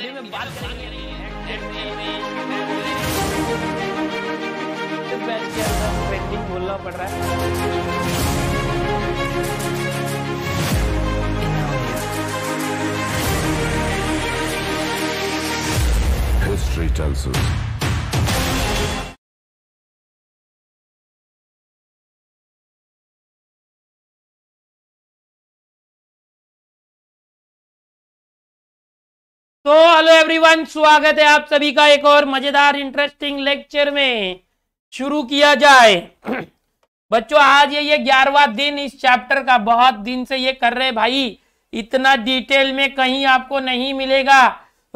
खुले में बात बोलना पड़ रहा है History tells us तो हेलो एवरीवन स्वागत है आप सभी का एक और मजेदार इंटरेस्टिंग लेक्चर में शुरू किया जाए बच्चों आज ये ग्यारहवा दिन इस चैप्टर का बहुत दिन से ये कर रहे भाई इतना डिटेल में कहीं आपको नहीं मिलेगा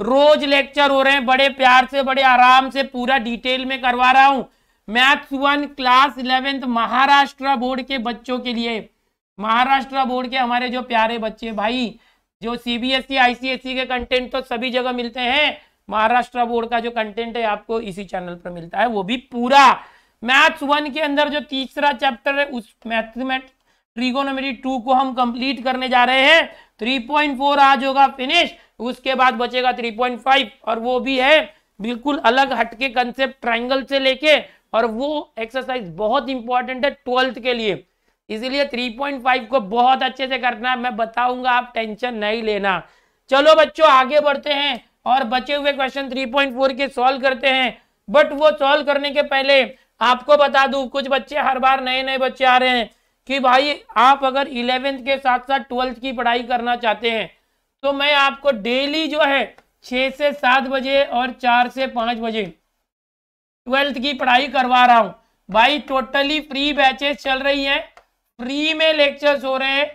रोज लेक्चर हो रहे हैं बड़े प्यार से बड़े आराम से पूरा डिटेल में करवा रहा हूँ maths one class eleventh Maharashtra board के बच्चों के लिए महाराष्ट्र बोर्ड के हमारे जो प्यारे बच्चे भाई जो सीबीएसई आईसीएसई e, e के कंटेंट तो सभी जगह मिलते हैं महाराष्ट्र बोर्ड का जो कंटेंट है आपको इसी चैनल पर मिलता है वो भी पूरा मैथ्स वन के अंदर जो तीसरा चैप्टर है उस मैथमेट ट्रिगोनोमेट्री टू को हम कंप्लीट करने जा रहे हैं थ्री पॉइंट फोर आज होगा फिनिश उसके बाद बचेगा थ्री पॉइंट फाइव और वो भी है बिल्कुल अलग हटके कंसेप्ट ट्राइंगल से लेके और वो एक्सरसाइज बहुत इंपॉर्टेंट है ट्वेल्थ के लिए इसीलिए 3.5 को बहुत अच्छे से करना है मैं बताऊंगा आप टेंशन नहीं लेना चलो बच्चों आगे बढ़ते हैं और बचे हुए क्वेश्चन 3.4 के सॉल्व करते हैं बट वो सॉल्व करने के पहले आपको बता दू कुछ बच्चे हर बार नए नए बच्चे आ रहे हैं कि भाई आप अगर इलेवेंथ के साथ साथ ट्वेल्थ की पढ़ाई करना चाहते हैं तो मैं आपको डेली जो है छह से सात बजे और चार से पांच बजे ट्वेल्थ की पढ़ाई करवा रहा हूँ भाई टोटली फ्री बैचेस चल रही हैं फ्री में लेक्चर्स हो रहे हैं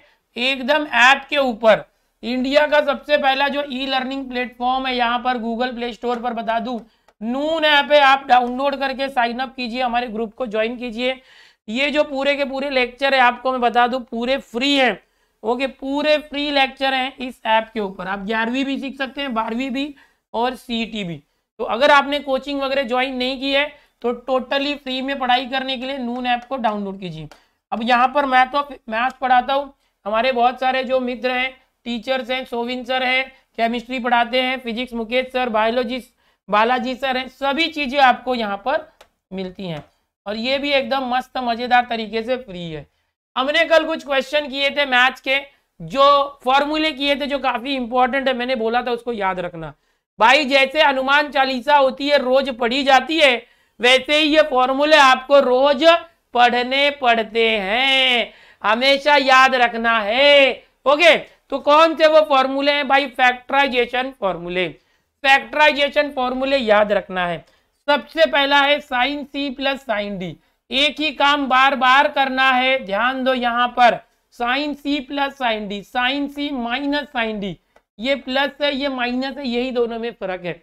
एकदम ऐप के ऊपर इंडिया का सबसे पहला जो ई लर्निंग प्लेटफॉर्म है यहाँ पर गूगल प्ले स्टोर पर बता दू नून ऐप है आप डाउनलोड करके साइन अप कीजिए हमारे ग्रुप को ज्वाइन कीजिए ये जो पूरे के पूरे लेक्चर है आपको मैं बता दू पूरे फ्री है ओके पूरे फ्री लेक्चर है इस ऐप के ऊपर आप ग्यारहवीं भी सीख सकते हैं बारहवीं भी और सीईटी e भी तो अगर आपने कोचिंग वगैरह ज्वाइन नहीं की है तो टोटली फ्री में पढ़ाई करने के लिए नून ऐप को डाउनलोड कीजिए अब यहाँ पर मैं तो मैथ पढ़ाता हूँ हमारे बहुत सारे जो मित्र हैं टीचर्स हैं सोविन सर हैं केमिस्ट्री पढ़ाते हैं physics Mukesh sir biology Balaji sir हैं सभी चीज़ें आपको यहाँ पर मिलती हैं और ये भी एकदम मस्त मज़ेदार तरीके से फ्री है हमने कल कुछ क्वेश्चन किए थे मैथ के जो फॉर्मूले किए थे जो काफ़ी इंपॉर्टेंट है मैंने बोला था उसको याद रखना भाई जैसे हनुमान चालीसा होती है रोज पढ़ी जाती है वैसे ही ये फॉर्मूले आपको रोज पढ़ने पढ़ते हैं हमेशा याद रखना है ओके तो कौन से वो फॉर्मूले हैं भाई फैक्टराइजेशन फॉर्मूले फैक्टराइजेशन फॉर्मूले याद रखना है सबसे पहला है sine C plus sine D एक ही काम बार बार करना है ध्यान दो यहां पर sine C plus sine D sine C minus sine D ये प्लस है ये माइनस है यही दोनों में फर्क है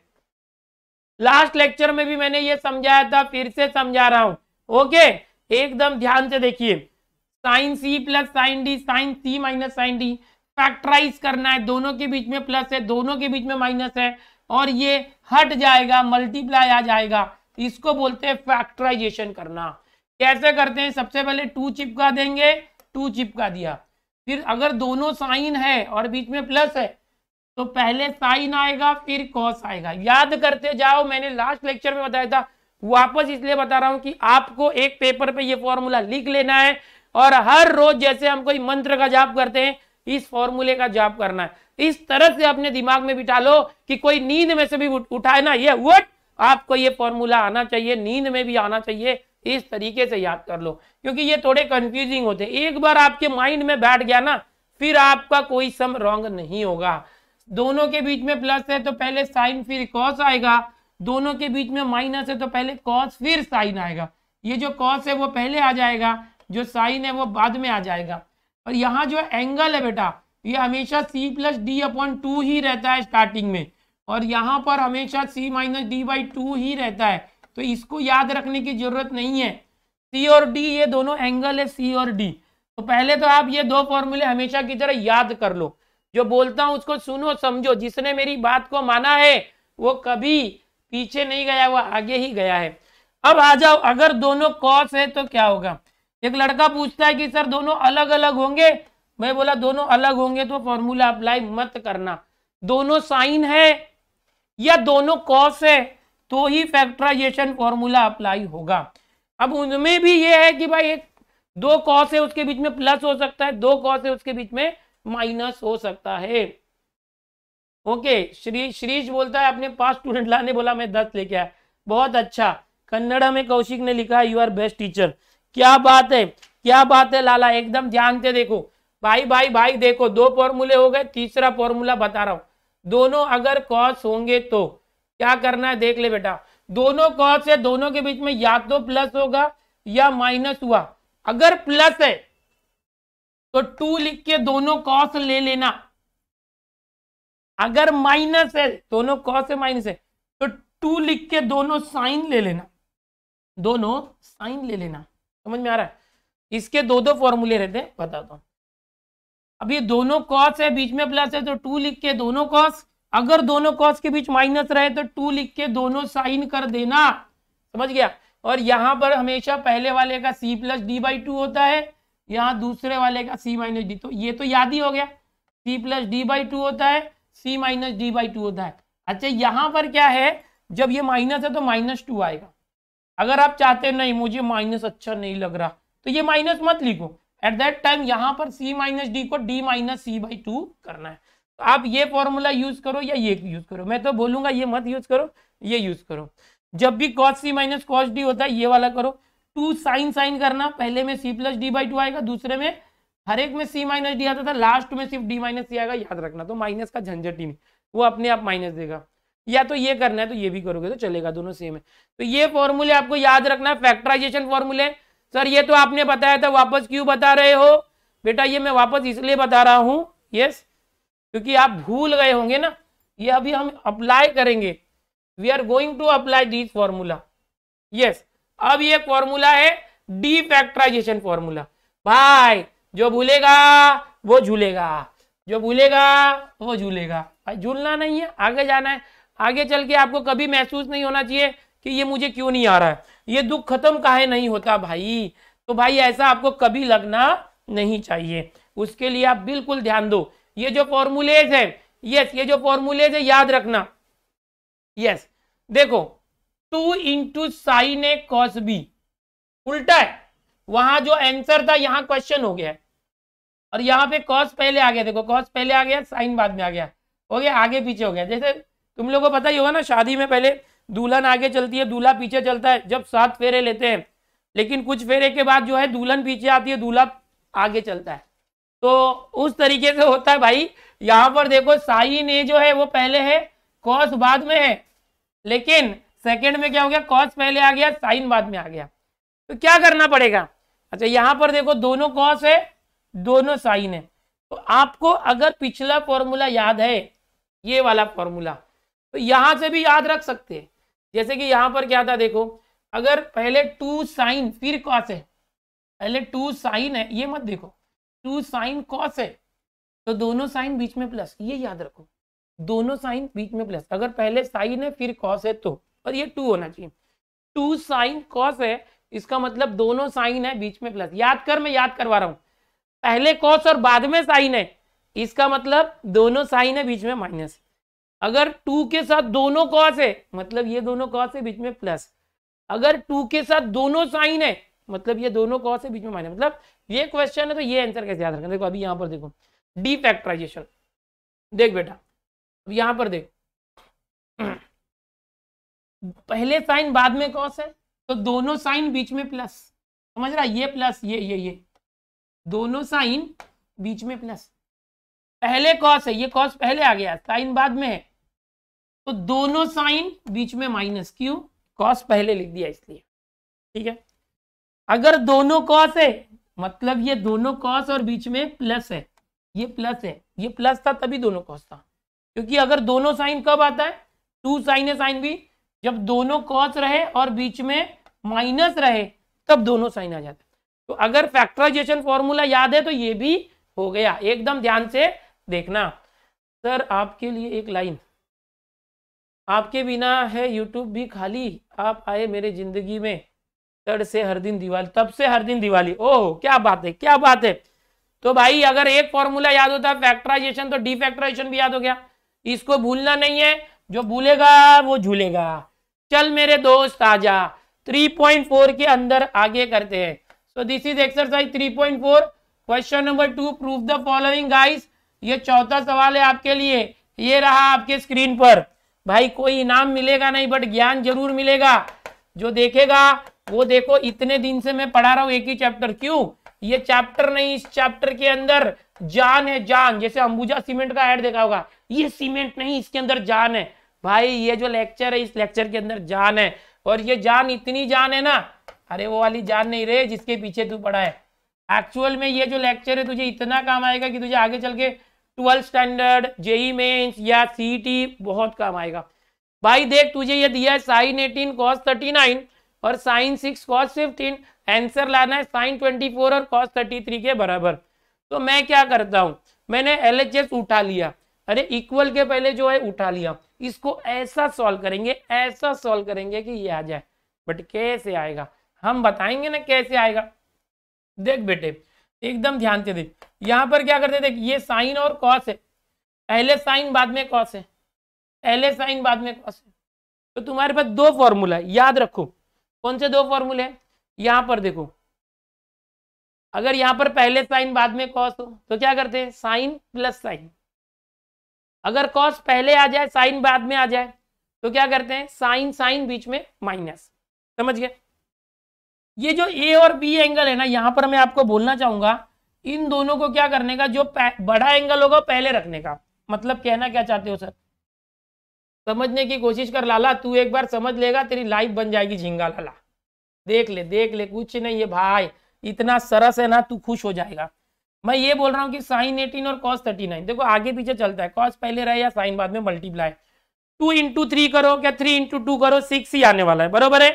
लास्ट लेक्चर में भी मैंने ये समझाया था फिर से समझा रहा हूं ओके एकदम ध्यान से देखिए sine C plus sine D sine C minus sine D factorise करना है दोनों के बीच में प्लस है दोनों के बीच में माइनस है और ये हट जाएगा मल्टीप्लाई आ जाएगा इसको बोलते हैं फैक्टराइजेशन करना कैसे करते हैं सबसे पहले टू चिपका देंगे टू चिपका दिया फिर अगर दोनों साइन है और बीच में प्लस है तो पहले साइन आएगा फिर कॉस आएगा याद करते जाओ मैंने लास्ट लेक्चर में बताया था वापस इसलिए बता रहा हूं कि आपको एक पेपर पे ये फॉर्मूला लिख लेना है और हर रोज जैसे हम कोई मंत्र का जाप करते हैं इस फॉर्मूले का जाप करना है इस तरह से अपने दिमाग में बिठा लो कि कोई नींद में से भी उठाए ना ये वट आपको ये फॉर्मूला आना चाहिए नींद में भी आना चाहिए इस तरीके से याद कर लो क्योंकि ये थोड़े कंफ्यूजिंग होते एक बार आपके माइंड में बैठ गया ना फिर आपका कोई सम रॉन्ग नहीं होगा दोनों के बीच में प्लस है तो पहले साइन फिर कॉस आएगा दोनों के बीच में माइनस है तो पहले कॉस फिर साइन आएगा ये जो कॉस है वो पहले आ जाएगा जो साइन है वो बाद में आ जाएगा और यहाँ जो एंगल है बेटा ये हमेशा C plus D upon two ही रहता है स्टार्टिंग में और यहाँ पर हमेशा C minus D by two ही रहता है तो इसको याद रखने की जरूरत नहीं है सी और डी ये दोनों एंगल है सी और डी तो पहले तो आप ये दो फॉर्मूले हमेशा की तरह याद कर लो जो बोलता हूँ उसको सुनो समझो जिसने मेरी बात को माना है वो कभी पीछे नहीं गया वो आगे ही गया है अब आ जाओ अगर दोनों कॉस है तो क्या होगा एक लड़का पूछता है कि सर दोनों अलग अलग होंगे मैं बोला दोनों अलग होंगे तो फॉर्मूला अप्लाई मत करना दोनों साइन है या दोनों कॉस है तो ही फैक्ट्राइजेशन फॉर्मूला अप्लाई होगा अब उनमें भी ये है कि भाई एक दो कॉस है उसके बीच में प्लस हो सकता है दो कॉस है उसके बीच में माइनस हो सकता है ओके श्री श्रीज बोलता है अपने पांच स्टूडेंट लाने बोला मैं दस लेके आया बहुत अच्छा कन्नड़ा में कौशिक ने लिखा यू आर बेस्ट टीचर क्या बात है क्या बात है लाला एकदम ध्यान से देखो भाई भाई भाई देखो दो फॉर्मूले हो गए तीसरा फॉर्मूला बता रहा हूं दोनों अगर कॉस होंगे तो क्या करना है देख ले बेटा दोनों कॉस है दोनों के बीच में या तो प्लस होगा या माइनस हुआ अगर प्लस है तो टू लिख के दोनों कॉस ले लेना अगर माइनस है दोनों कॉस है माइनस है तो टू लिख के दोनों साइन ले लेना दोनों साइन ले लेना समझ में आ रहा है इसके दो दो फॉर्मूले रहते हैं बताता हूँ अब ये दोनों कॉस है बीच में प्लस है तो टू लिख के दोनों कॉस अगर दोनों कॉस के बीच माइनस रहे तो टू लिख के दोनों साइन कर देना समझ गया और यहां पर हमेशा पहले वाले का C plus D by two होता है यहाँ दूसरे वाले का सी माइनस डी तो ये तो याद ही हो गया C plus D by two होता है C minus D by two होता है अच्छा यहाँ पर क्या है जब ये माइनस है तो माइनस टू आएगा अगर आप चाहते नहीं मुझे माइनस अच्छा नहीं लग रहा तो ये माइनस मत लिखो एट दैट टाइम यहाँ पर सी माइनस डी को D minus C by two करना है तो आप ये फॉर्मूला यूज करो या ये यूज करो मैं तो बोलूंगा ये मत यूज करो ये यूज करो जब भी cos C minus cos D होता है ये वाला करो टू साइन साइन करना पहले में C plus D by two आएगा दूसरे में हर एक में सी माइनस डी आता था लास्ट में सिर्फ डी माइनस सी आएगा याद रखना तो माइनस का झंझट ही नहीं वो अपने आप माइनस देगा या तो ये करना है तो ये भी करोगे तो चलेगा दोनों सेम है तो ये फॉर्मूले आपको याद रखना है फैक्टराइजेशन फॉर्मूले सर ये तो आपने बताया था वापस क्यों बता रहे हो बेटा ये मैं वापस इसलिए बता रहा हूं यस क्योंकि आप भूल गए होंगे ना ये अभी हम अप्लाई करेंगे we are going to apply this formula yes अब ये फॉर्मूला है डी फैक्टराइजेशन फॉर्मूला भाई जो भूलेगा वो झूलेगा जो भूलेगा वो झूलेगा भाई झूलना नहीं है आगे जाना है आगे चल के आपको कभी महसूस नहीं होना चाहिए कि ये मुझे क्यों नहीं आ रहा है ये दुख खत्म काहे नहीं होता भाई तो भाई ऐसा आपको कभी लगना नहीं चाहिए उसके लिए आप बिल्कुल ध्यान दो ये जो फॉर्मूलेज है यस ये जो फॉर्मूलेज है याद रखना यस देखो two into sine A cos B उल्टा है वहां जो आंसर था यहां क्वेश्चन हो गया है और यहाँ पे कॉस पहले आ गया देखो कॉस पहले आ गया साइन बाद में आ गया हो गया आगे पीछे हो गया जैसे तुम लोगों को पता ही होगा ना शादी में पहले दुल्हन आगे चलती है दूल्हा पीछे चलता है जब सात फेरे लेते हैं लेकिन कुछ फेरे के बाद जो है दुल्हन पीछे आती है दूल्हा आगे चलता है तो उस तरीके से होता है भाई यहाँ पर देखो साइन ए जो है वो पहले है कॉस बाद में है लेकिन सेकेंड में क्या हो गया कॉस पहले आ गया साइन बाद में आ गया तो क्या करना पड़ेगा अच्छा यहाँ पर देखो दोनों कॉस है दोनों साइन है तो आपको अगर पिछला फॉर्मूला याद है ये वाला फॉर्मूला तो यहां से भी याद रख सकते हैं जैसे कि यहां पर क्या था देखो अगर पहले टू साइन फिर कॉस है पहले टू साइन है ये मत देखो टू साइन कॉस है तो दोनों साइन बीच में प्लस ये याद रखो दोनों साइन बीच में प्लस अगर पहले साइन है फिर कॉस है तो और ये टू होना चाहिए टू साइन कॉस है इसका मतलब दोनों साइन है बीच में प्लस याद कर मैं याद करवा रहा हूं पहले कॉस और बाद में साइन है इसका मतलब दोनों साइन है बीच में माइनस अगर टू के साथ दोनों कॉस है मतलब ये दोनों कॉस है बीच में प्लस अगर टू के साथ दोनों साइन है मतलब ये दोनों कॉस है बीच में माइनस मतलब ये क्वेश्चन है तो ये आंसर कैसे याद रखना देखो अभी यहां पर देखो डी फैक्टराइजेशन देख बेटा अब यहां पर देख पहले साइन बाद में कॉस है तो दोनों साइन बीच में प्लस समझ रहा ये प्लस ये ये ये दोनों साइन बीच में प्लस पहले कॉस है ये कॉस पहले आ गया साइन बाद में है तो दोनों साइन बीच में माइनस क्यू कॉस पहले लिख दिया इसलिए ठीक है अगर दोनों कॉस है मतलब ये दोनों कॉस और बीच में प्लस है ये प्लस है ये प्लस था तभी दोनों कॉस था क्योंकि अगर दोनों साइन कब आता है टू साइन है साइन भी जब दोनों कॉस रहे और बीच में माइनस रहे तब दोनों साइन आ जाता है तो अगर फैक्टराइजेशन फॉर्मूला याद है तो ये भी हो गया एकदम ध्यान से देखना सर आपके लिए एक लाइन आपके बिना है यूट्यूब भी खाली आप आए मेरे जिंदगी में तड़ से हर दिन दिवाली तब से हर दिन दिवाली ओह क्या बात है क्या बात है तो भाई अगर एक फॉर्मूला याद होता है फैक्टराइजेशन तो डिफैक्टराइजेशन भी याद हो गया इसको भूलना नहीं है जो भूलेगा वो झूलेगा चल मेरे दोस्त आजा 3.4 के अंदर आगे करते हैं is exercise three point 3.4 question number two proof the following guys ये चौथा सवाल है आपके लिए ये रहा आपके स्क्रीन पर भाई कोई इनाम मिलेगा नहीं बट ज्ञान जरूर मिलेगा जो देखेगा वो देखो इतने दिन से मैं पढ़ा रहा हूँ एक ही चैप्टर क्यों ये चैप्टर नहीं इस चैप्टर के अंदर जान है जान जैसे अंबुजा सीमेंट का एड देखा होगा ये सीमेंट नहीं इसके अंदर जान है भाई ये जो लेक्चर है इस लेक्चर के अंदर जान है और ये जान इतनी जान है ना अरे वो वाली जान नहीं रहे जिसके पीछे तू पढ़ा है एक्चुअल में ये जो लेक्चर है तुझे इतना काम आएगा कि तुझे आगे चल के ट्वेल्थ स्टैंडर्ड जेई मेन्स या सी e बहुत काम आएगा भाई देख तुझे ये दिया है sine eighteen cos thirty nine और sine six cos fifteen answer लाना है साइन ट्वेंटी फोर और कॉस थर्टी थ्री के बराबर तो मैं क्या करता हूँ मैंने एल एच एस उठा लिया अरे इक्वल के पहले जो है उठा लिया इसको ऐसा सॉल्व करेंगे ऐसा सॉल्व करेंगे कि ये आ जाए बट कैसे आएगा हम बताएंगे ना कैसे आएगा देख बेटे एकदम ध्यान से देख यहाँ पर क्या करते देख ये साइन और कॉस है पहले साइन बाद में कॉस है पहले साइन बाद में कॉस है तो तुम्हारे पास दो फॉर्मूला है याद रखो कौन से दो फॉर्मूले हैं यहाँ पर देखो अगर यहाँ पर पहले साइन बाद में कॉस हो तो क्या करते हैं साइन प्लस साइन अगर कॉस पहले आ जाए साइन बाद में आ जाए तो क्या करते हैं साइन साइन बीच में माइनस समझ गए ये जो ए और बी एंगल है ना यहाँ पर मैं आपको बोलना चाहूंगा इन दोनों को क्या करने का जो बड़ा एंगल होगा पहले रखने का मतलब कहना क्या चाहते हो सर समझने की कोशिश कर लाला तू एक बार समझ लेगा तेरी लाइफ बन जाएगी झिंगा लाला देख ले देख ले कुछ नहीं है भाई इतना सरस है ना तू खुश हो जाएगा मैं ये बोल रहा हूँ कि साइन एटीन और कॉस थर्टी नाइन देखो आगे पीछे चलता है कॉस पहले रहे या साइन बाद में मल्टीप्लाई टू इंटू थ्री करो क्या थ्री इंटू टू करो सिक्स ही आने वाला है बरोबर है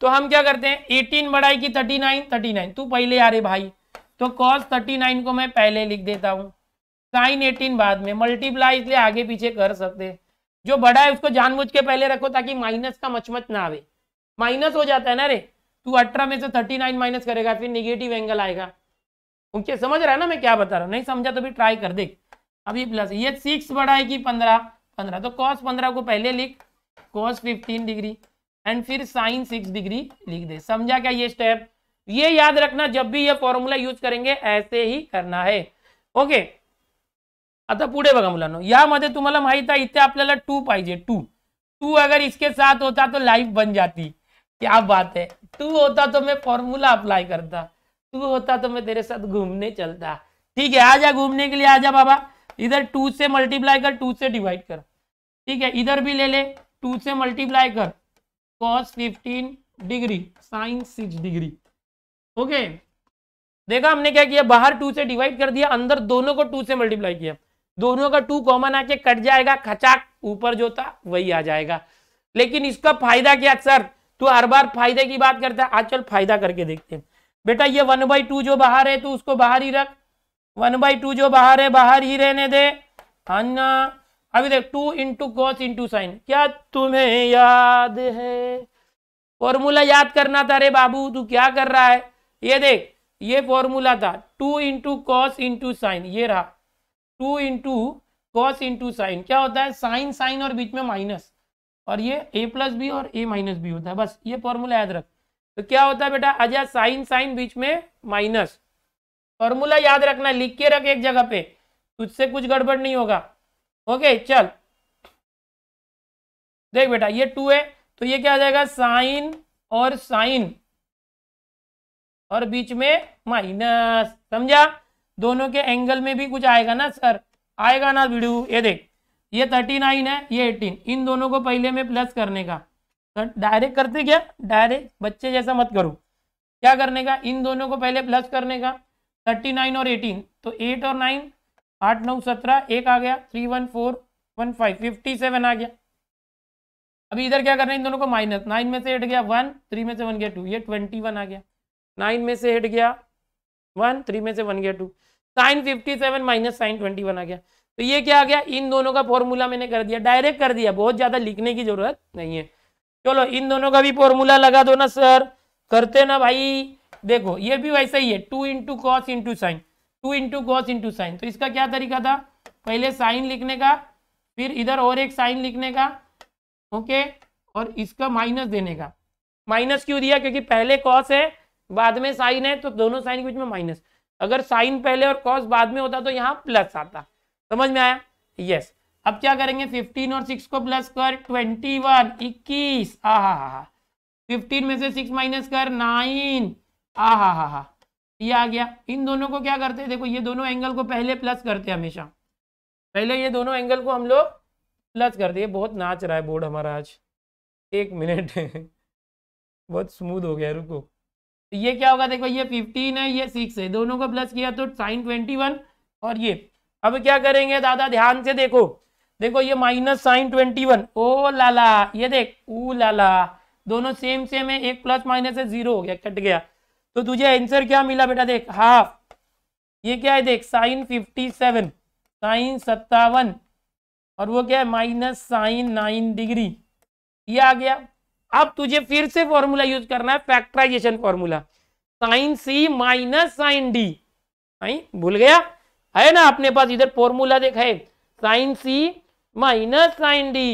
तो हम क्या करते हैं एटीन बढ़ाई की थर्टी नाइन थर्टी नाइन तू पहले आ रे भाई तो कॉस थर्टी नाइन को मैं पहले लिख देता हूँ साइन एटीन बाद में मल्टीप्लाई इसलिए आगे पीछे कर सकते हैं जो बड़ा है उसको जानबूझ के पहले रखो ताकि माइनस का मचमच ना आवे माइनस हो जाता है ना रे तू अठारह में से थर्टी नाइन माइनस करेगा फिर निगेटिव एंगल आएगा ओके समझ रहा है ना मैं क्या बता रहा हूँ नहीं समझा तो भी ट्राई कर देख अभी प्लस ये सिक्स बढ़ाएगी पंद्रह पंद्रह तो कॉस पंद्रह को पहले लिख कॉस फिफ्टीन डिग्री एंड फिर साइन सिक्स डिग्री लिख दे समझा क्या ये स्टेप ये याद रखना जब भी ये फॉर्मूला यूज करेंगे ऐसे ही करना है ओके आता पुढे बुलानो ये तुम्हारा महित है आहे अपने टू पाजे टू टू अगर इसके साथ होता तो लाइफ बन जाती क्या बात है टू होता तो मैं फॉर्मूला अप्लाई करता टू होता तो मैं तेरे साथ घूमने चलता ठीक है आ जा घूमने के लिए आ जा बाबा इधर टू से मल्टीप्लाई कर टू से डिवाइड कर ठीक है इधर भी ले ले टू से मल्टीप्लाई कर cos fifteen degree sine six degree okay देखा हमने क्या किया बाहर टू से डिवाइड कर दिया अंदर दोनों को टू से मल्टीप्लाई किया दोनों का टू कॉमन आके कट जाएगा खचाक ऊपर जो था वही आ जाएगा लेकिन इसका फायदा क्या सर तू हर बार फायदे की बात करता है आज चल फायदा करके देखते हैं बेटा ये वन बाई टू जो बाहर है तो उसको बाहर ही रख वन बाई टू जो बाहर है बाहर ही रहने दे अन्ना अभी देख two into cos into sine क्या तुम्हें याद है फॉर्मूला याद करना था रे बाबू तू क्या कर रहा है ये देख ये फॉर्मूला था two into cos into sine ये रहा two into cos into sine क्या होता है साइन साइन और बीच में माइनस और ये ए प्लस बी और ए माइनस बी होता है बस ये फॉर्मूला याद रख तो क्या होता है बेटा अजय साइन साइन बीच में माइनस फॉर्मूला याद रखना लिख के रख एक जगह पे तुझसे कुछ गड़बड़ नहीं होगा ओके चल देख बेटा ये टू है तो ये क्या आ जाएगा साइन और साइन और बीच में माइनस समझा दोनों के एंगल में भी कुछ आएगा ना सर आएगा ना वीडियो ये देख ये थर्टी नाइन है ये एटीन इन दोनों को पहले में प्लस करने का डायरेक्ट तो करते क्या डायरेक्ट बच्चे जैसा मत करो क्या करने का इन दोनों को पहले प्लस करने का थर्टी नाइन और एटीन तो एट और नाइन आठ नौ सत्रह एक आ गया three one four one five fifty seven आ गया अभी इधर क्या कर रहे हैं इन दोनों को माइनस नाइन में से हट गया वन थ्री में से वन गया टू ये ट्वेंटी वन आ गया नाइन में से हट गया वन थ्री में से वन गया two sine fifty seven minus sine twenty one आ गया तो ये क्या आ गया इन दोनों का फॉर्मूला मैंने कर दिया डायरेक्ट कर दिया बहुत ज़्यादा लिखने की जरूरत नहीं है चलो इन दोनों का भी फॉर्मूला लगा दो ना सर करते ना भाई देखो ये भी वैसा ही है two into cos into sine two into cos into sine तो इसका क्या तरीका था पहले साइन लिखने का फिर इधर और एक साइन लिखने का ओके और इसका माइनस देने का माइनस क्यों दिया क्योंकि पहले कॉस है बाद में साइन है तो दोनों साइन के बीच में माइनस अगर साइन पहले और कॉस बाद में होता तो यहाँ प्लस आता समझ में आया यस अब क्या करेंगे 15 और 6 को प्लस कर 21 वन इक्कीस आ हा हा फिफ्टीन में से 6 माइनस कर 9 आ हा हा हा ये आ गया इन दोनों को क्या करते हैं देखो ये दोनों एंगल को पहले प्लस करते हैं हमेशा पहले ये दोनों एंगल को हम लोग प्लस करते हैं बहुत नाच रहा है बोर्ड हमारा आज एक मिनट बहुत स्मूथ हो गया रुको ये क्या होगा देखो ये फिफ्टीन है ये सिक्स है दोनों को प्लस किया तो साइन ट्वेंटी वन और ये अब क्या करेंगे दादा ध्यान से देखो देखो ये माइनस साइन ट्वेंटी वन ओ लाला ये देख ऊ लाला दोनों सेम सेम है एक प्लस माइनस है जीरो हो गया कट गया तो तुझे आंसर क्या मिला बेटा देख हाफ ये क्या है देख साइन फिफ्टी सेवन साइन सत्तावन और वो क्या है माइनस साइन नाइन डिग्री ये आ गया अब तुझे फिर से फॉर्मूला यूज करना है factorisation formula sine C minus sine D आई भूल गया है ना अपने पास इधर फॉर्मूला देख है sine C minus sine D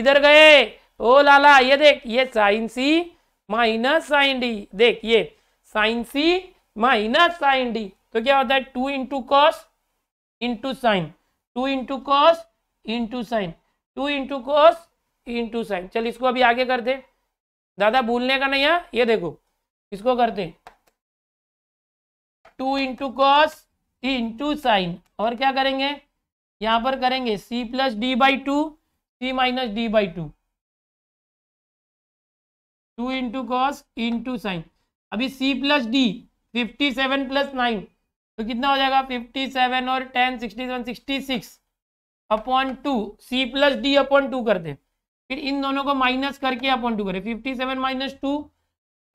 इधर गए ओ लाला ये देख ये sine C minus sine D देख ये sine C minus sine D तो क्या होता है two into cos into sine two into cos into sine two into cos into sine चल इसको अभी आगे कर दे दादा भूलने का नहीं है हाँ? ये देखो इसको करते two into cos into sine और क्या करेंगे यहां पर करेंगे C plus D by two C minus D by two two into cos into sine अभी C plus D fifty seven plus nine तो कितना हो जाएगा फिफ्टी सेवन और ten sixty seven sixty six upon two C plus D upon two कर दे फिर इन दोनों को माइनस करके अपॉन टू करें fifty seven minus two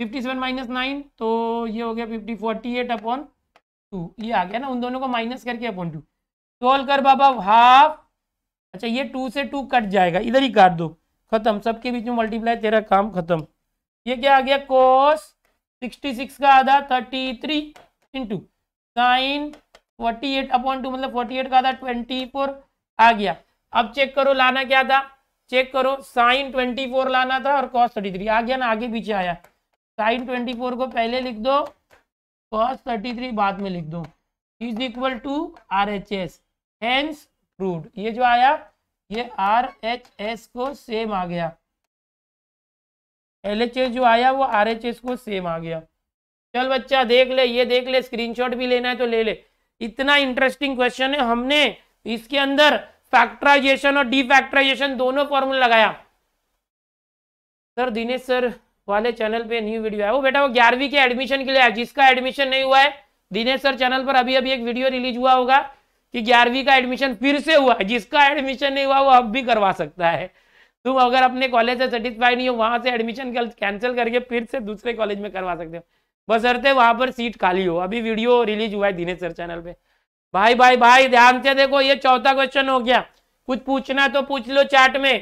fifty seven minus nine तो ये हो गया fifty forty eight upon two ये आ गया ना उन दोनों को माइनस करके अपॉन टू सोल्व कर बाबा हाफ अच्छा ये टू से टू कट जाएगा इधर ही काट दो खत्म सबके बीच में मल्टीप्लाई तेरा काम खत्म ये क्या आ गया कोस सिक्सटी सिक्स का आधा thirty three into sine forty eight upon two मतलब फोर्टी एट का आधा ट्वेंटी फोर आ गया अब चेक करो लाना क्या था चेक करो साइन ट्वेंटी फोर लाना था और कॉस थर्टी थ्री आ गया ना आगे पीछे आया साइन ट्वेंटी फोर को पहले लिख दो कॉस थर्टी थ्री बाद में लिख दो is equal to R H S hence proved ये जो आया ये आर एच एस को सेम आ गया एल जो आया वो आर को सेम आ गया चल बच्चा देख ले ये देख ले स्क्रीनशॉट भी लेना है तो ले ले इतना इंटरेस्टिंग क्वेश्चन है हमने इसके अंदर फैक्टराइजेशन और डिफैक्टराइजेशन दोनों फॉर्मूला लगाया सर दिनेश सर वाले चैनल पे न्यू वीडियो है वो बेटा वो ग्यारहवीं के एडमिशन के लिए है जिसका एडमिशन नहीं हुआ है दिनेश सर चैनल पर अभी अभी एक वीडियो रिलीज हुआ होगा कि ग्यारहवीं का एडमिशन फिर से हुआ जिसका एडमिशन नहीं हुआ वो अब भी करवा सकता है तुम अगर अपने कॉलेज से सेटिस्फाई नहीं हो वहाँ से एडमिशन कैंसिल करके फिर से दूसरे कॉलेज में करवा सकते हो अरते वहाँ पर सीट खाली हो अभी वीडियो रिलीज हुआ है दिनेश सर चैनल पे भाई भाई भाई ध्यान से देखो ये चौथा क्वेश्चन हो गया कुछ पूछना तो पूछ लो चैट में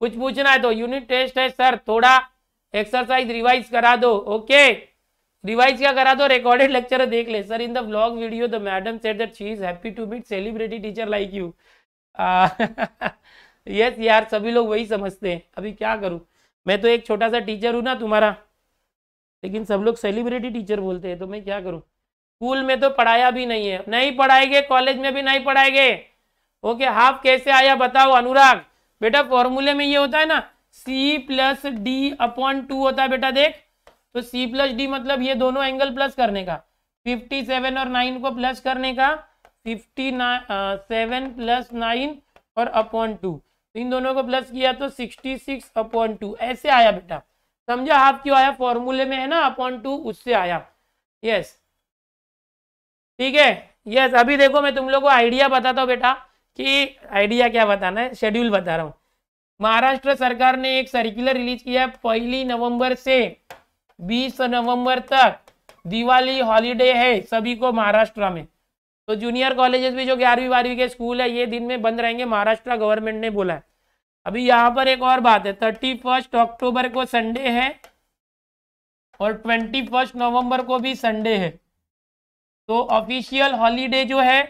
कुछ पूछना है तो यूनिट टेस्ट है सर थोड़ा एक्सरसाइज रिवाइज करा दो ओके रिवाइज क्या करा दो रिकॉर्डेड लेक्चर देख ले sir in the blog video the madam said that she is happy to meet celebrity teacher like you yes यार सभी लोग वही समझते हैं अभी क्या करूं मैं तो एक छोटा सा टीचर हूं ना तुम्हारा लेकिन सब लोग सेलिब्रिटी टीचर बोलते हैं तो मैं क्या करूं स्कूल में तो पढ़ाया भी नहीं है नहीं पढ़ाएंगे कॉलेज में भी नहीं पढ़ाएंगे ओके हाफ कैसे आया बताओ अनुराग बेटा फॉर्मूले में ये होता है ना C plus D upon two होता है बेटा देख तो सी प्लस डी मतलब ये दोनों एंगल प्लस करने का फिफ्टी सेवन और नाइन को प्लस करने का फिफ्टी सेवन प्लस नाइन और अपॉन टू इन दोनों को प्लस किया तो सिक्सटी सिक्स अपॉन टू ऐसे आया बेटा समझा हाफ क्यों आया फॉर्मूले में है ना अपॉन टू उससे आया यस ठीक है यस अभी देखो मैं तुम लोग को आइडिया बताता हूँ बेटा कि आइडिया क्या बताना है शेड्यूल बता रहा हूँ महाराष्ट्र सरकार ने एक सर्कुलर रिलीज किया है पहली नवंबर से 20 नवंबर तक दिवाली हॉलीडे है सभी को महाराष्ट्र में तो जूनियर कॉलेजेस भी जो ग्यारहवीं बारहवीं के स्कूल है ये दिन में बंद रहेंगे महाराष्ट्र गवर्नमेंट ने बोला है अभी यहाँ पर एक और बात है थर्टी फर्स्ट अक्टूबर को संडे है और ट्वेंटी फर्स्ट नवम्बर को भी संडे है तो ऑफिशियल हॉलीडे जो है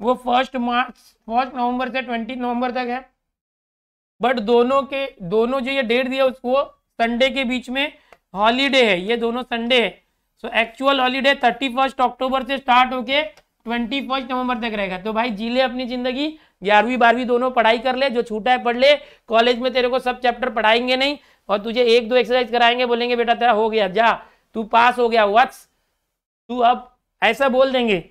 वो फर्स्ट मार्च फर्स्ट नवम्बर से ट्वेंटी नवम्बर तक है बट दोनों के दोनों जो ये डेट दिया उसको संडे के बीच में हॉलीडे है ये दोनों संडे है so actual holiday thirty first October से स्टार्ट होके ट्वेंटी फर्स्ट नवंबर तक रहेगा तो भाई जी ले अपनी जिंदगी ग्यारहवीं बारहवीं दोनों पढ़ाई कर ले जो छूटा है पढ़ ले कॉलेज में तेरे को सब चैप्टर पढ़ाएंगे नहीं और तुझे एक दो एक्सरसाइज कराएंगे बोलेंगे बेटा तेरा हो गया जा तू पास हो गया वत्स तू अब ऐसा बोल देंगे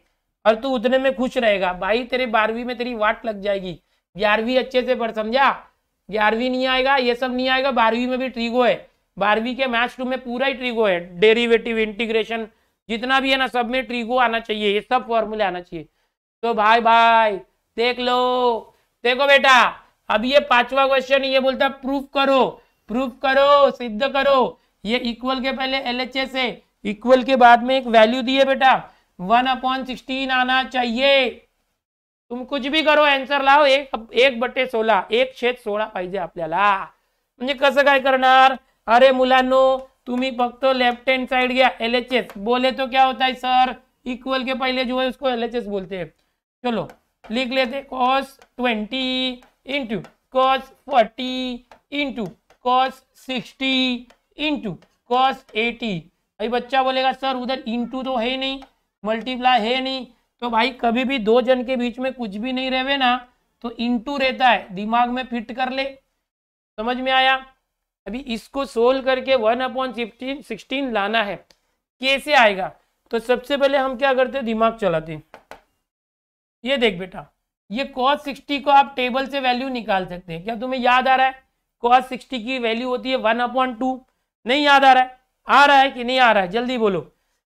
और तू उतने में खुश रहेगा भाई तेरे बारहवीं में तेरी वाट लग जाएगी ग्यारहवीं अच्छे से पढ़ समझा ग्यारहवीं नहीं आएगा ये सब नहीं आएगा बारहवीं में भी ट्रीगो है बारहवीं के मैथ्स टू में पूरा ही ट्रीगो है डेरिवेटिव इंटीग्रेशन जितना भी है ना सब में ट्रीगो आना चाहिए ये सब फॉर्मूले आना चाहिए तो भाई भाई देख लो देखो बेटा अब ये पांचवा क्वेश्चन ये बोलता है प्रूफ करो प्रूफ करो सिद्ध करो ये इक्वल के पहले एल एच एस है इक्वल के बाद में एक वैल्यू दी है बेटा वन अपॉन सिक्सटीन आना चाहिए तुम कुछ भी करो आंसर लाओ एक एक बटे सोलह एक छेद सोलह पाहिजे आपल्याला म्हणजे कसं काय करणार अरे मुलांनो तुम्ही फक्त लेफ्ट हैंड साइड गया एलएचएस बोले तो क्या होता है सर इक्वल के पहले जो है उसको एलएचएस बोलते हैं चलो लिख लेते cos twenty into cos forty into cos sixty into cos eighty अभी बच्चा बोलेगा सर उधर इंटू तो है नहीं मल्टीप्लाई है नहीं तो भाई कभी भी दो जन के बीच में कुछ भी नहीं रहे ना तो इंटू रहता है दिमाग में फिट कर ले समझ में आया अभी इसको सोल्व करके वन अपॉन सिक्सटीन सिक्सटीन लाना है कैसे आएगा तो सबसे पहले हम क्या करते दिमाग चलाते ये देख बेटा ये कॉस सिक्सटी को आप टेबल से वैल्यू निकाल सकते हैं क्या तुम्हें याद आ रहा है कॉस सिक्सटी की वैल्यू होती है वन अपॉन टू नहीं याद आ रहा है आ रहा है कि नहीं आ रहा है जल्दी बोलो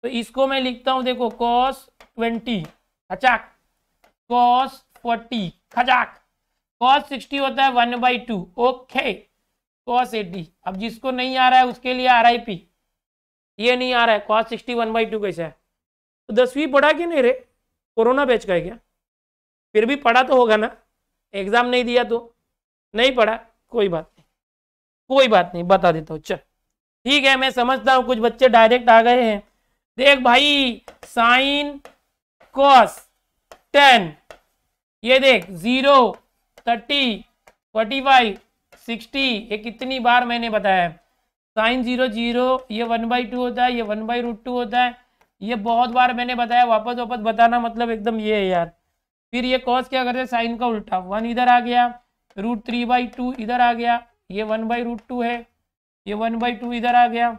तो इसको मैं लिखता हूं देखो कॉस ट्वेंटी खचाक कॉस फोर्टी खचाक कॉस सिक्सटी होता है one by two okay cos eighty अब जिसको नहीं आ रहा है उसके लिए आर आई पी ये नहीं आ रहा है cos sixty one by two कैसे है तो दसवीं पढ़ा कि नहीं रे कोरोना बेच का है क्या फिर भी पढ़ा तो होगा ना एग्जाम नहीं दिया तो नहीं पढ़ा कोई बात नहीं कोई बात नहीं बता देता हूँ चल ठीक है मैं समझता हूँ कुछ बच्चे डायरेक्ट आ गए हैं देख भाई साइन कॉस टेन ये देख zero thirty forty five sixty ये कितनी बार मैंने बताया साइन जीरो जीरो ये वन बाई टू होता है ये वन बाई रूट टू होता है ये बहुत बार मैंने बताया वापस वापस बताना मतलब एकदम ये है यार फिर ये कॉस क्या करते हैं साइन का उल्टा वन इधर आ गया रूट थ्री बाई टू इधर आ गया ये वन बाई रूट टू है ये वन बाई टू इधर आ गया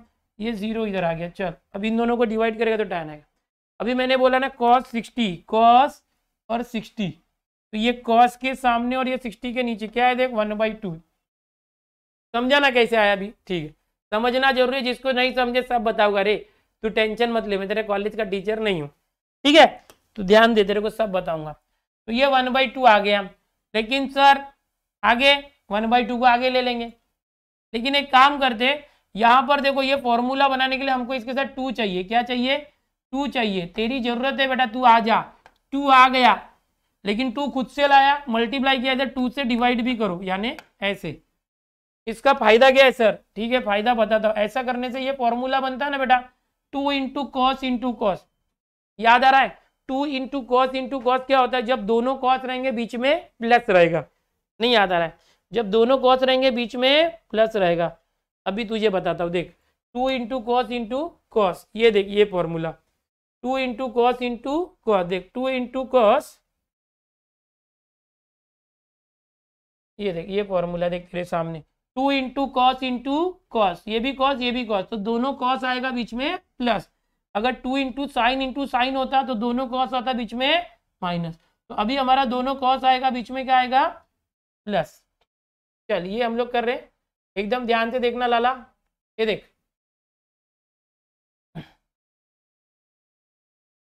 ये जीरो इधर आ गया चल अब इन दोनों को डिवाइड करेगा तो टैन आएगा अभी मैंने बोला ना कॉस सिक्सटी कॉस और सिक्सटी तो ये कॉस के सामने और ये सिक्सटी के नीचे क्या है देख वन बाई टू समझाना कैसे आया अभी ठीक है समझना जरूरी है जिसको नहीं समझे सब बताऊंगा रे तू टेंशन मत ले मैं तेरे कॉलेज का टीचर नहीं हूँ ठीक है तो ध्यान दे तेरे को सब बताऊंगा तो ये वन बाई टू आ गया लेकिन सर आगे वन बाई टू को आगे ले लेंगे लेकिन एक काम करते यहाँ पर देखो ये फॉर्मूला बनाने के लिए हमको इसके साथ टू चाहिए क्या चाहिए टू चाहिए तेरी जरूरत है बेटा तू आ जा टू आ गया लेकिन टू खुद से लाया मल्टीप्लाई किया जाए टू से डिवाइड भी करो यानी ऐसे इसका फायदा क्या है सर ठीक है फायदा बताता हूँ ऐसा करने से ये फॉर्मूला बनता है ना बेटा two into cos into cos याद आ रहा है two into cos into cos क्या होता है जब दोनों कॉस रहेंगे बीच में प्लस रहेगा नहीं याद आ रहा है जब दोनों कॉस रहेंगे बीच में प्लस रहेगा अभी तुझे बताता हूँ देख two into cos into cos ये देख ये formula two into cos into cos देख टू इंटू कॉस ये देख ये फॉर्मूला देख तेरे सामने two into cos into cos ये भी कॉस ये भी कॉस तो दोनों कॉस आएगा बीच में प्लस अगर two into sine into sine होता तो दोनों कॉस आता बीच में माइनस तो अभी हमारा दोनों कॉस आएगा बीच में क्या आएगा प्लस चलिए हम लोग कर रहे हैं एकदम ध्यान से देखना लाला ये देख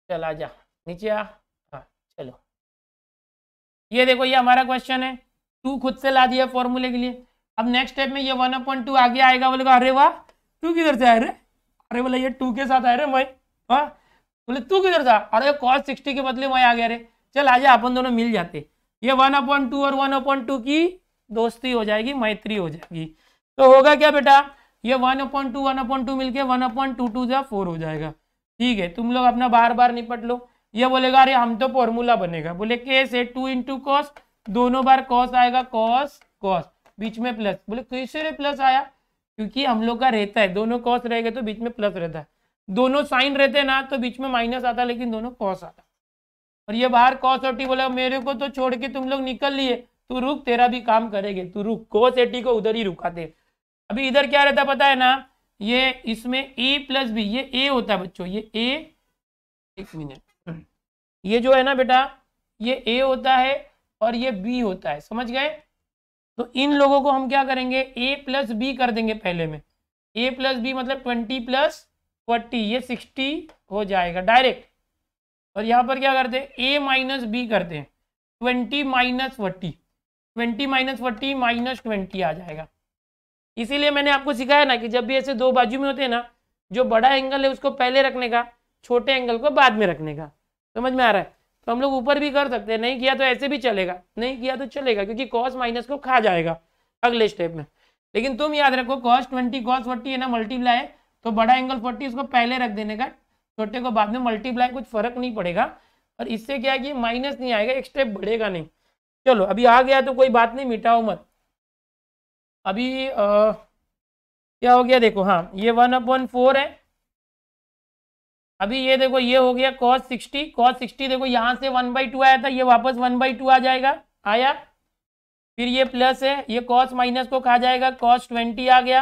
चल आ जा नीचे आ हाँ चलो ये देखो ये हमारा क्वेश्चन है टू खुद से ला दिया फॉर्मूले के लिए अब नेक्स्ट स्टेप में ये वन अपॉइंट टू आगे आएगा बोले अरे वाह तू किधर से आए रे अरे बोले ये टू के साथ आए रे मैं वाह बोले तू किधर था अरे कॉस सिक्सटी के बदले मैं आ गया रे चल आ जाए अपन दोनों मिल जाते ये वन अपॉइंट टू और वन अपॉइंट टू की दोस्ती हो जाएगी मैत्री हो जाएगी तो होगा क्या बेटा ये one upon two one upon two मिलकर वन अपॉइंट टू टू जा फोर हो जाएगा ठीक है तुम लोग अपना बार बार निपट लो ये बोलेगा अरे हम तो फॉर्मूला बनेगा बोले के से टू इंटू कॉस दोनों बार कॉस आएगा कॉस कॉस बीच में प्लस बोले कैसे रे प्लस आया क्योंकि हम लोग का रहता है दोनों कॉस रहेगा तो बीच में प्लस रहता है दोनों साइन रहते ना तो बीच में माइनस आता लेकिन दोनों कॉस आता और ये बाहर कॉस एटी बोला मेरे को तो छोड़ के तुम लोग निकल लिए तू रुक तेरा भी काम करेगे तू रुक कॉस एटी को उधर ही रुकाते अभी इधर क्या रहता पता है ना ये इसमें ए प्लस बी ये ए होता है बच्चों ये ए एक मिनट ये जो है ना बेटा ये ए होता है और ये बी होता है समझ गए तो इन लोगों को हम क्या करेंगे ए प्लस बी कर देंगे पहले में ए प्लस बी मतलब ट्वेंटी प्लस फोर्टी ये सिक्सटी हो जाएगा डायरेक्ट और यहाँ पर क्या करते हैं ए माइनस बी करते हैं twenty minus forty twenty minus forty minus twenty आ जाएगा इसीलिए मैंने आपको सिखाया ना कि जब भी ऐसे दो बाजू में होते हैं ना जो बड़ा एंगल है उसको पहले रखने का छोटे एंगल को बाद में रखने का समझ में आ रहा है तो हम लोग ऊपर भी कर सकते हैं नहीं किया तो ऐसे भी चलेगा नहीं किया तो चलेगा क्योंकि कॉस माइनस को खा जाएगा अगले स्टेप में लेकिन तुम याद रखो कॉस ट्वेंटी कॉस फोर्टी है ना मल्टीप्लाई है तो बड़ा एंगल फोर्टी उसको पहले रख देने का छोटे को बाद में मल्टीप्लाई कुछ फर्क नहीं पड़ेगा और इससे क्या है कि माइनस नहीं आएगा एक स्टेप बढ़ेगा नहीं चलो अभी आ गया तो कोई बात नहीं मिटाओ मत अभी आ, क्या हो गया देखो हाँ ये वन अपॉन फोर है अभी ये देखो ये हो गया कॉस सिक्सटी कॉस सिक्सटी देखो यहाँ से वन बाई टू आया था ये वापस वन बाई टू आ जाएगा आया फिर ये प्लस है ये कॉस माइनस को कहा जाएगा कॉस ट्वेंटी आ गया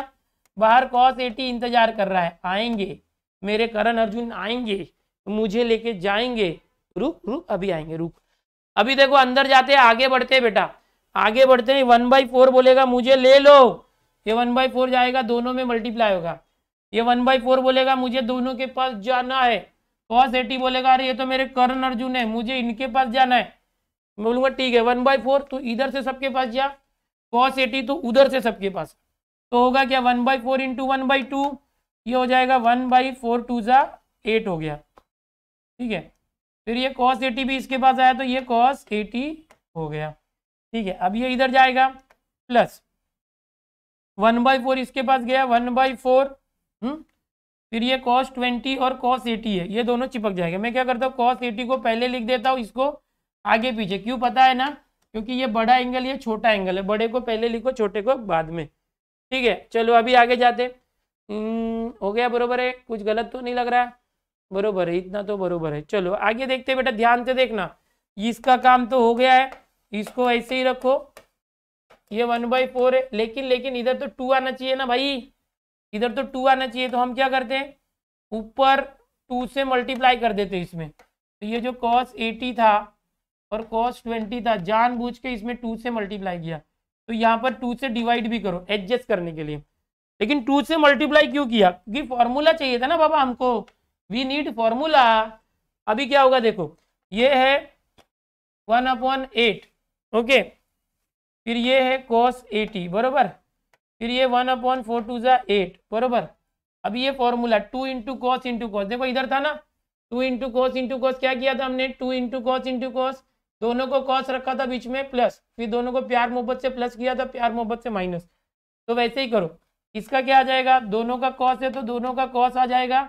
बाहर कॉस एटी इंतजार कर रहा है आएंगे मेरे करण अर्जुन आएंगे तो मुझे लेके जाएंगे रुक रुक अभी आएंगे रुक अभी देखो अंदर जाते आगे बढ़ते बेटा आगे बढ़ते हैं वन बाई फोर बोलेगा मुझे ले लो ये वन बाई फोर जाएगा दोनों में मल्टीप्लाई होगा ये वन बाई फोर बोलेगा मुझे दोनों के पास जाना है कॉस एटी बोलेगा अरे ये तो मेरे करण अर्जुन है मुझे इनके पास जाना है मैं बोलूँगा ठीक है वन बाई फोर तो इधर से सबके पास जा कॉस एटी तो उधर से सबके पास तो होगा क्या one by four into one by two ये हो जाएगा वन बाई फोर टू ज़ा एट हो गया ठीक है फिर ये कॉस एटी भी इसके पास आया तो ये कॉस एटी हो गया ठीक है अब ये इधर जाएगा प्लस वन बाई फोर इसके पास गया वन बाई फोर हम्म? फिर ये कॉस ट्वेंटी और कॉस एटी है ये दोनों चिपक जाएंगे मैं क्या करता हूँ कॉस एटी को पहले लिख देता हूँ इसको आगे पीछे क्यों पता है ना क्योंकि ये बड़ा एंगल ये छोटा एंगल है बड़े को पहले लिखो छोटे को बाद में ठीक है चलो अभी आगे जाते हम्म, हो गया बरोबर है कुछ गलत तो नहीं लग रहा है बरोबर है इतना तो बरोबर है चलो आगे देखते बेटा ध्यान से देखना इसका काम तो हो गया है इसको ऐसे ही रखो ये वन बाई फोर है लेकिन लेकिन इधर तो टू आना चाहिए ना भाई इधर तो टू आना चाहिए तो हम क्या करते हैं ऊपर टू से मल्टीप्लाई कर देते इसमें तो ये जो कॉस एटी था और कॉस ट्वेंटी था जानबूझ के इसमें टू से मल्टीप्लाई किया तो यहाँ पर टू से डिवाइड भी करो एडजस्ट करने के लिए लेकिन टू से मल्टीप्लाई क्यों किया क्योंकि फॉर्मूला चाहिए था ना बाबा हमको वी नीड फॉर्मूला अभी क्या होगा देखो ये है वन अपॉन एट ओके फिर ये है कॉस एटी बरोबर फिर ये वन अपॉन फोर टू जै एट बरोबर अब ये formula two into cos into cos देखो इधर था ना two into cos into cos क्या किया था हमने two into cos into cos दोनों को कॉस रखा था बीच में प्लस फिर दोनों को प्यार मोहब्बत से प्लस किया था प्यार मोहब्बत से माइनस तो वैसे ही करो इसका क्या आ जाएगा दोनों का कॉस है तो दोनों का कॉस आ जाएगा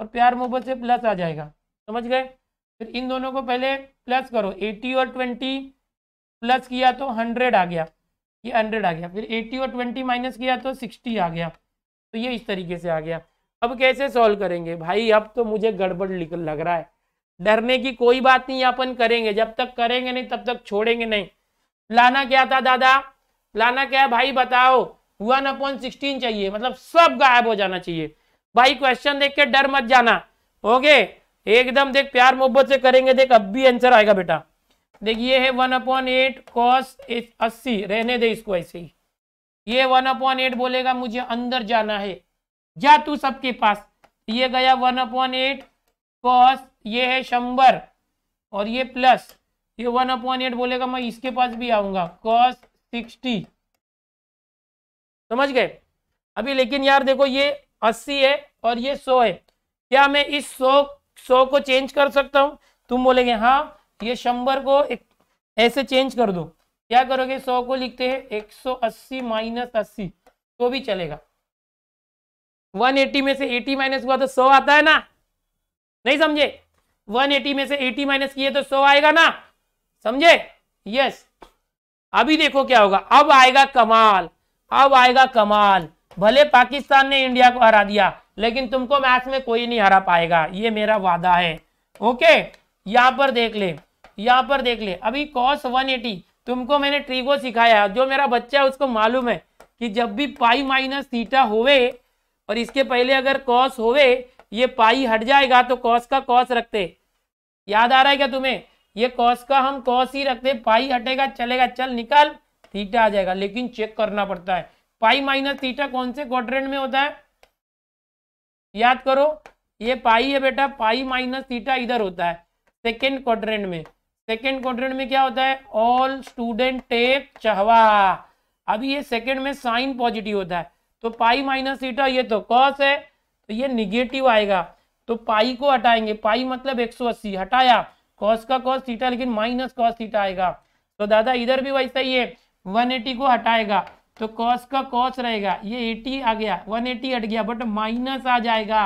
और प्यार मोहब्बत से प्लस आ जाएगा समझ गए फिर इन दोनों को पहले प्लस करो एटी और ट्वेंटी प्लस किया तो हंड्रेड आ गया ये हंड्रेड आ गया फिर एट्टी और ट्वेंटी माइनस किया तो सिक्सटी आ गया तो ये इस तरीके से आ गया अब कैसे सॉल्व करेंगे भाई अब तो मुझे गड़बड़ लग रहा है डरने की कोई बात नहीं अपन करेंगे जब तक करेंगे नहीं तब तक छोड़ेंगे नहीं लाना क्या था दादा लाना क्या है भाई बताओ वन अपॉइंट सिक्सटीन चाहिए मतलब सब गायब हो जाना चाहिए भाई क्वेश्चन देख के डर मत जाना ओके एकदम देख प्यार मोहब्बत से करेंगे देख अब भी आंसर आएगा बेटा देखिए ये है वन अपॉन एट कॉस अस्सी रहने दे इसको ऐसे ही ये वन अपॉन एट बोलेगा मुझे अंदर जाना है जा तू सबके पास ये गया वन अपॉन एट कॉस ये है शंबर और ये प्लस ये वन अपॉन एट बोलेगा मैं इसके पास भी आऊंगा कॉस सिक्सटी समझ गए अभी लेकिन यार देखो ये अस्सी है और ये सौ है क्या मैं इस सौ सौ को चेंज कर सकता हूँ तुम बोलेगे हाँ ये शंबर को एक ऐसे चेंज कर दो क्या करोगे सौ को लिखते हैं एक सौ अस्सी माइनस अस्सी तो भी चलेगा वन एटी में से एटी माइनस हुआ तो सौ आता है ना नहीं समझे वन एटी में से एटी माइनस किए तो सौ आएगा ना समझे यस अभी देखो क्या होगा अब आएगा कमाल अब आएगा कमाल भले पाकिस्तान ने इंडिया को हरा दिया लेकिन तुमको मैथ्स में कोई नहीं हरा पाएगा ये मेरा वादा है ओके यहां पर देख ले यहाँ पर देख ले अभी कॉस 180 तुमको मैंने ट्रिगो सिखाया जो मेरा बच्चा है उसको मालूम है कि जब भी पाई माइनस थीटा होवे और इसके पहले अगर कॉस होवे ये पाई हट जाएगा तो कॉस का कॉस रखते याद आ रहा है क्या तुम्हें ये कॉस का हम कॉस ही रखते पाई हटेगा चलेगा चल निकाल थीटा आ जाएगा लेकिन चेक करना पड़ता है पाई माइनस थीटा कौन से क्वाड्रेंट में होता है याद करो ये पाई है बेटा पाई माइनस थीटा इधर होता है सेकेंड क्वाड्रेंट में सेकेंड क्वाड्रेंट में क्या होता है ऑल स्टूडेंट टेक चहवा अभी ये सेकेंड में साइन पॉजिटिव होता है तो पाई माइनस सीटा ये तो कॉस है तो ये निगेटिव आएगा तो पाई को हटाएंगे पाई मतलब 180 हटाया कॉस का कॉस सीटा लेकिन माइनस कॉस सीटा आएगा तो दादा इधर भी वैसा ही है 180 को हटाएगा तो कॉस का कॉस रहेगा ये 80 आ गया 180 हट गया बट माइनस आ जाएगा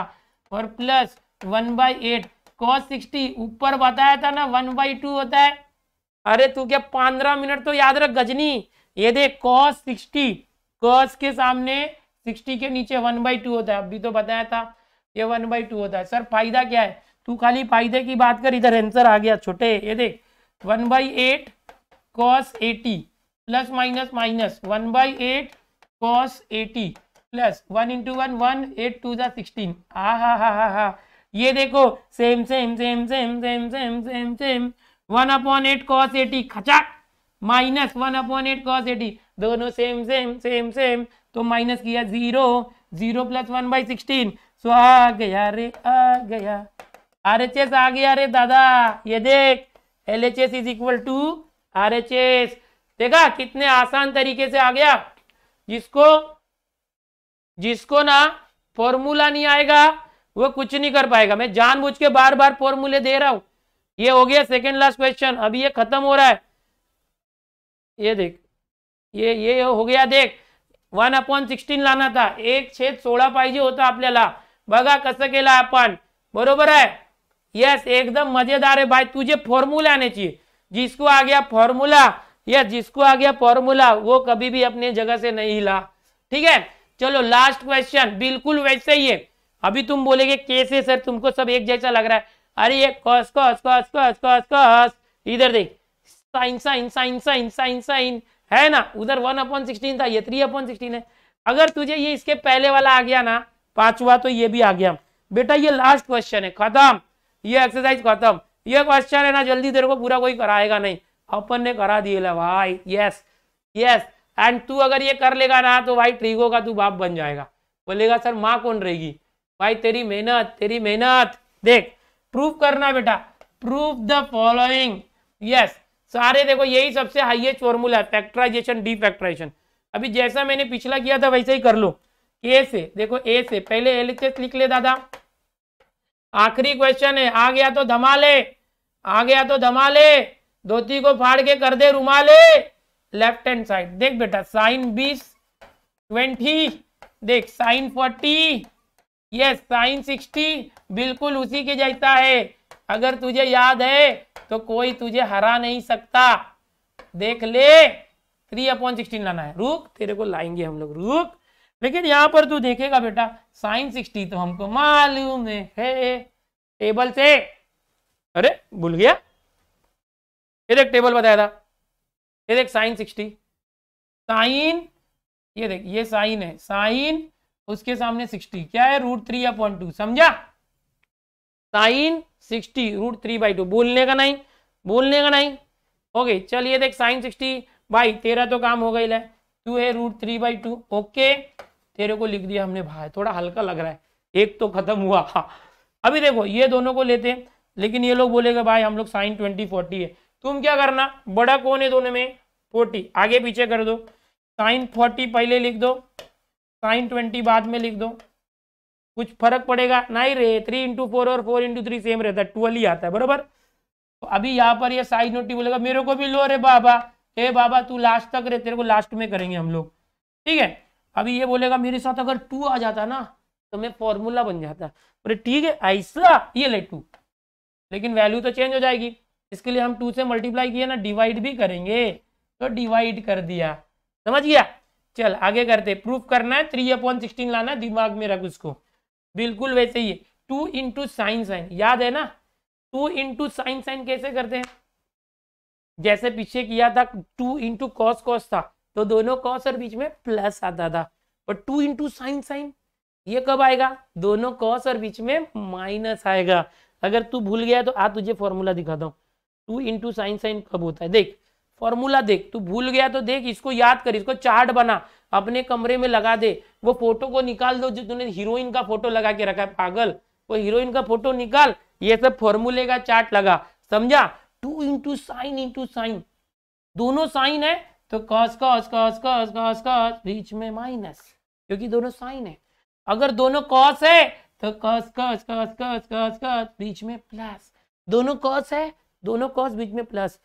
और plus one by eight cos sixty ऊपर बताया था ना वन बाई टू होता है अरे तू क्या पंद्रह मिनट तो याद रख गजनी ये देख कॉस सिक्सटी कॉस के सामने सिक्सटी के नीचे वन बाई टू होता है अभी तो बताया था ये वन बाई टू होता है सर फायदा क्या है तू खाली फायदे की बात कर इधर आंसर आ गया छोटे ये देख one by eight cos eighty plus minus minus one by eight cos eighty plus one into one one eight two जा सिक्सटीन हा हा हा हा हा ये देखो same same same same same same same same one upon eight cos eighty खचा minus one upon eight cos eighty दोनों सेम सेम सेम सेम तो माइनस किया zero zero plus one by sixteen सो आ गया रे आ गया आर एच एस आ गया रे दादा ये देख L H S is equal to R H S देखा कितने आसान तरीके से आ गया जिसको जिसको ना फॉर्मूला नहीं आएगा वो कुछ नहीं कर पाएगा मैं जानबूझ के बार बार फॉर्मूले दे रहा हूं ये हो गया सेकेंड लास्ट क्वेश्चन अभी ये खत्म हो रहा है ये देख ये ये हो गया देख वन अपॉन सिक्सटीन लाना था एक छेद सोलह पाइजे होता अपने बगा कस के अपन बरोबर है यस एकदम मजेदार है भाई तुझे फॉर्मूला आने चाहिए जिसको आ गया फॉर्मूला यस जिसको आ गया फॉर्मूला वो कभी भी अपने जगह से नहीं हिला ठीक है चलो लास्ट क्वेश्चन बिल्कुल वैसे ही है अभी तुम बोलेगे कैसे सर तुमको सब एक जैसा लग रहा है अरे ये cos cos cos cos cos cos इधर देख sine sine sine sine sine sine है ना उधर वन अपॉन सिक्सटीन था ये थ्री अपॉन सिक्सटीन है अगर तुझे ये इसके पहले वाला आ गया ना पांचवा तो ये भी आ गया बेटा ये लास्ट क्वेश्चन है खत्म ये एक्सरसाइज खत्म ये क्वेश्चन है ना जल्दी तेरे को पूरा कोई कराएगा नहीं अपन ने करा दिए भाई यस यस एंड तू अगर ये कर लेगा ना तो भाई ट्रिगो का तू बाप बन जाएगा बोलेगा सर माँ कौन रहेगी भाई तेरी मेहनत तेरी मेहनत देख प्रूफ करना बेटा प्रूफ द फॉलोइंग यस सारे देखो यही सबसे हाईएस्ट फॉर्मूला है फैक्टराइजेशन डी फैक्टराइजेशन अभी जैसा मैंने पिछला किया था वैसे ही कर लो ए से देखो ए से पहले एल लिख ले दादा आखिरी क्वेश्चन है आ गया तो धमाले आ गया तो धमाले धोती को फाड़ के कर दे रुमाले लेफ्ट हैंड साइड देख बेटा साइन बीस ट्वेंटी देख sine forty yes sine sixty बिल्कुल उसी के जैसा है अगर तुझे याद है तो कोई तुझे हरा नहीं सकता देख ले थ्री अपॉन सिक्सटीन लाना है रुक तेरे को लाएंगे हम लोग रुक लेकिन यहाँ पर तू देखेगा बेटा साइन सिक्सटी तो हमको मालूम है टेबल से अरे भूल गया ये देख टेबल बताया था ये देख साइन सिक्सटी साइन ये देख ये साइन है साइन उसके सामने सिक्सटी क्या है रूट थ्री अपॉइंट टू समझा sine sixty root three by two बोलने का नहीं बोलने का नहीं ओके चलिए देख साइन सिक्सटी बाई तेरा तो काम हो गई है टू है root three by two okay तेरे को लिख दिया हमने भाई थोड़ा हल्का लग रहा है एक तो खत्म हुआ हाँ। अभी देखो ये दोनों को लेते हैं लेकिन ये लोग बोलेगा भाई हम लोग साइन ट्वेंटी फोर्टी है तुम क्या करना बड़ा कौन है दोनों में फोर्टी आगे पीछे कर दो साइन फोर्टी पहले लिख दो साइन ट्वेंटी बाद में लिख दो कुछ फर्क पड़ेगा नहीं रे थ्री इंटू फोर और फोर इंटू थ्री सेम रहता है ट्वेल्व ही आता है बराबर तो अभी यहाँ पर ये साइन नोटी बोलेगा मेरे को भी लो रे बाबा ए बाबा तू लास्ट तक रे तेरे को लास्ट में करेंगे हम लोग ठीक है अभी ये बोलेगा मेरे साथ अगर टू आ जाता ना तो मैं फॉर्मूला बन जाता अरे ठीक है ऐसा ये ले टू लेकिन वैल्यू तो चेंज हो जाएगी इसके लिए हम टू से मल्टीप्लाई किया ना डिवाइड भी करेंगे तो डिवाइड कर दिया समझ गया चल आगे करते प्रूफ करना है थ्री अपॉन सिक्सटीन लाना दिमाग में रख उसको बिल्कुल वैसे ही टू इंटू साइन साइन याद है ना टू इंटू साइन साइन कैसे करते हैं जैसे पीछे किया था टू इंटू कॉस कॉस था तो दोनों कॉस और बीच में प्लस आता था पर टू इंटू साइन साइन ये कब आएगा दोनों कॉस और बीच में माइनस आएगा अगर तू भूल गया तो आ तुझे फॉर्मूला दिखाता हूँ टू इंटू साइन साइन कब होता है देख फॉर्मूला देख तू भूल गया तो देख इसको याद कर इसको चार्ट बना अपने कमरे में लगा दे वो फोटो को निकाल दो जो तूने हीरोइन का फोटो लगा के रखा है पागल वो हीरोइन का फोटो निकाल ये सब फॉर्मूले का चार्ट लगा समझा two into sine into sine दोनों साइन है तो cos cos cos cos cos cos बीच में माइनस क्योंकि दोनों साइन है अगर दोनों कॉस है तो cos cos cos cos cos cos बीच में प्लस दोनों कॉस है दोनों कॉस बीच में प्लस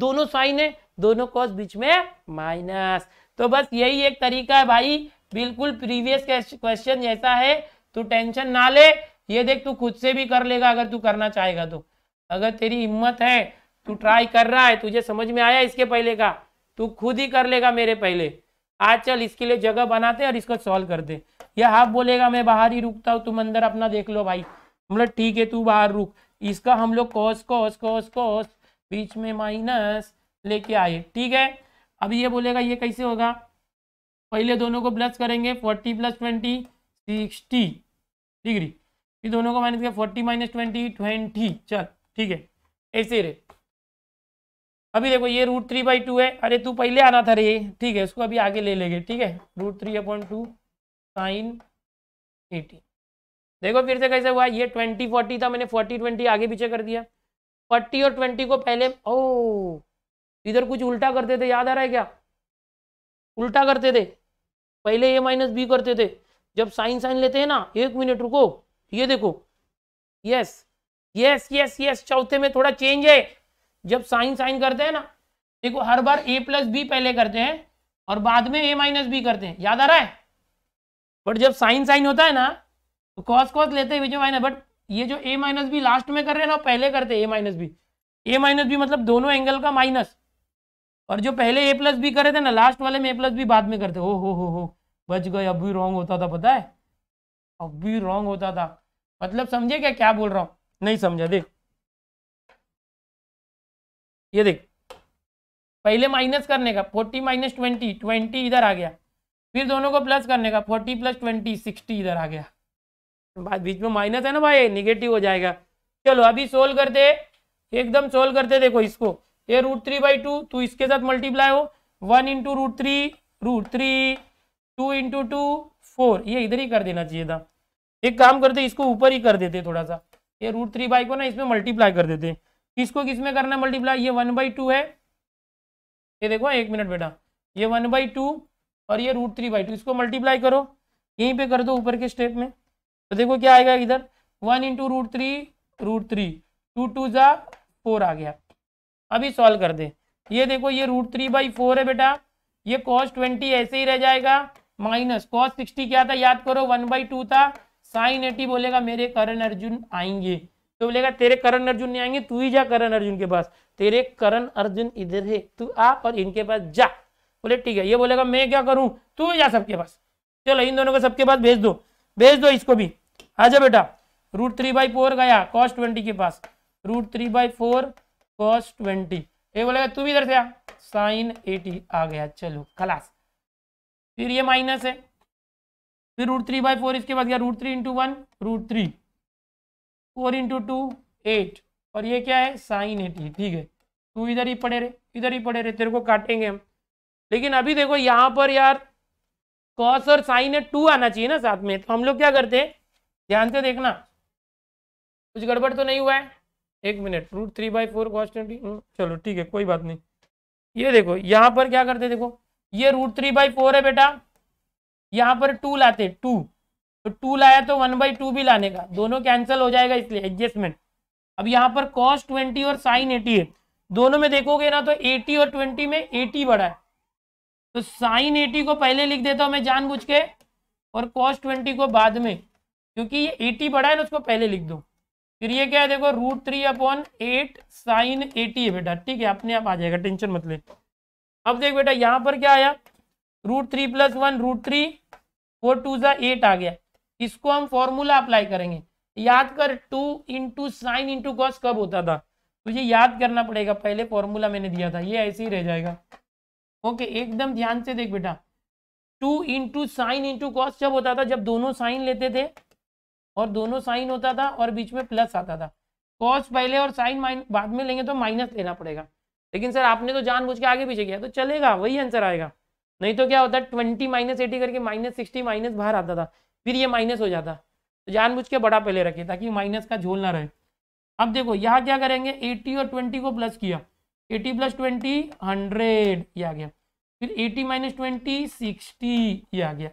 दोनों साइन है दोनों कॉस बीच में माइनस तो बस यही एक तरीका है भाई बिल्कुल प्रीवियस क्वेश्चन जैसा है तू टेंशन ना ले ये देख तू खुद से भी कर लेगा अगर तू करना चाहेगा तो अगर तेरी हिम्मत है तू ट्राई कर रहा है तुझे समझ में आया इसके पहले का तू खुद ही कर लेगा मेरे पहले आज चल इसके लिए जगह बनाते और इसको सॉल्व करते या आप बोलेगा मैं बाहर ही रुकता हूँ तुम अंदर अपना देख लो भाई मतलब ठीक है तू बाहर रुक इसका हम लोग कोस कोस कोस कोस बीच में माइनस लेके आए ठीक है अब ये बोलेगा ये कैसे होगा पहले दोनों को प्लस करेंगे forty plus twenty sixty degree ये दोनों को माइनस किया फोर्टी माइनस ट्वेंटी ट्वेंटी चल ठीक है ऐसे रे अभी देखो ये रूट थ्री बाई टू है अरे तू पहले आना था रे ठीक है इसको अभी आगे ले लेंगे ठीक है root three upon two sine eighty देखो फिर से कैसे हुआ ये ट्वेंटी फोर्टी था मैंने फोर्टी ट्वेंटी आगे पीछे कर दिया फोर्टी और ट्वेंटी को पहले ओ इधर कुछ उल्टा करते थे याद आ रहा है क्या उल्टा करते थे पहले ए माइनस बी करते थे जब साइन साइन लेते हैं ना एक मिनट रुको ये देखो यस यस यस यस चौथे में थोड़ा चेंज है जब साइन साइन करते हैं ना देखो हर बार ए प्लस बी पहले करते हैं और बाद में ए माइनस बी करते हैं याद आ रहा है बट जब साइन साइन होता है ना तो कॉस कॉस लेते हैं विजय माइनस बट ये जो ए माइनस बी लास्ट में कर रहे हैं ना पहले करते A minus B A minus B मतलब दोनों एंगल का माइनस और जो पहले ए प्लस बी करे थे ना लास्ट वाले में ए प्लस बी बाद में करते हो हो हो हो बच गए अब भी रॉन्ग होता था पता है अब भी रॉन्ग होता था मतलब समझे क्या क्या बोल रहा हूँ नहीं समझा देख ये देख पहले माइनस करने का फोर्टी माइनस ट्वेंटी ट्वेंटी इधर आ गया फिर दोनों को प्लस करने का फोर्टी प्लस ट्वेंटी सिक्सटी इधर आ गया बाद बीच में माइनस है ना भाई निगेटिव हो जाएगा चलो अभी सोल्व करते एकदम सोल्व करते देखो इसको ये रूट थ्री बाई टू तो इसके साथ मल्टीप्लाई हो one into root three root three two into two four ये इधर ही कर देना चाहिए था एक काम करते इसको ऊपर ही कर देते थोड़ा सा ये रूट थ्री बाई को ना इसमें मल्टीप्लाई कर देते किसको किस में करना मल्टीप्लाई ये वन बाई टू है ये देखो एक मिनट बेटा ये वन बाई टू और ये रूट थ्री बाई टू इसको मल्टीप्लाई करो यहीं पे कर दो ऊपर के स्टेप में तो देखो क्या आएगा इधर one into root three root three two two जा फोर आ गया अभी सॉल्व कर दे ये देखो ये रूट थ्री बाई फोर है बेटा ये कॉस ट्वेंटी ऐसे ही रह जाएगा माइनस कॉस सिक्सटी क्या था याद करो वन बाई टू था साइन एटी बोलेगा मेरे करण अर्जुन आएंगे तो बोलेगा तेरे करण अर्जुन नहीं आएंगे तू ही जा करण अर्जुन के पास तेरे करण अर्जुन इधर है तू आ और इनके पास जा बोले ठीक है ये बोलेगा मैं क्या करूं तू जा सबके पास चलो इन दोनों को सबके पास भेज दो भेज दो इसको भी आजा हाँ बेटा रूट थ्री बाई फोर गया कॉस ट्वेंटी के पास root three by four cos twenty ये बोलेगा तू भी इधर से आ साइन एटी आ गया चलो खलास फिर ये माइनस है फिर रूट थ्री बाई फोर इसके बाद गया root three into one root three four into two eight और ये क्या है साइन एटी ठीक है तू इधर ही पड़े रहे इधर ही पड़े रहे तेरे को काटेंगे हम लेकिन अभी देखो यहाँ पर यार कॉस और साइन है टू आना चाहिए ना साथ में तो हम लोग क्या करते हैं ध्यान से देखना कुछ गड़बड़ तो नहीं हुआ है एक minute root three by four cos twenty चलो ठीक है कोई बात नहीं ये देखो यहाँ पर क्या करते देखो ये रूट थ्री बाई फोर है बेटा यहाँ पर टू लाते टू तो टू लाया तो वन बाई टू भी लाने का दोनों कैंसिल हो जाएगा इसलिए एडजस्टमेंट अब यहाँ पर कॉस ट्वेंटी और साइन एटी है दोनों में देखोगे ना तो एटी और ट्वेंटी में एटी बड़ा है तो साइन एटी को पहले लिख देता हूँ मैं जान के और कॉस ट्वेंटी को बाद में क्योंकि ये एटी e बड़ा है ना उसको पहले लिख दो फिर ये क्या है देखो root three upon eight sine eighty है बेटा ठीक है अपने आप आ जाएगा टेंशन मत ले अब देख बेटा यहाँ पर क्या आया root three plus one root three four two ज़ा एट आ गया इसको हम फॉर्मूला अप्लाई करेंगे याद कर two into sine into cos कब होता था तुझे याद करना पड़ेगा पहले फॉर्मूला मैंने दिया था ये ऐसे ही रह जाएगा ओके एकदम ध्यान से देख बेटा two into sine into cos जब होता था जब दोनों साइन लेते थे और दोनों साइन होता था और बीच में प्लस आता था कॉस पहले और साइन बाद में लेंगे तो माइनस लेना पड़ेगा लेकिन सर आपने तो जान के आगे पीछे किया तो चलेगा वही आंसर आएगा नहीं तो क्या होता ट्वेंटी माइनस एटी करके माइनस सिक्सटी माइनस बाहर आता था फिर ये माइनस हो जाता तो जानबूझ के बड़ा पहले रखे ताकि माइनस का झोल ना रहे अब देखो यहाँ क्या करेंगे एटी और ट्वेंटी को प्लस किया एटी प्लस ट्वेंटी हंड्रेड ये आ गया फिर एटी माइनस ट्वेंटी सिक्सटी ये आ गया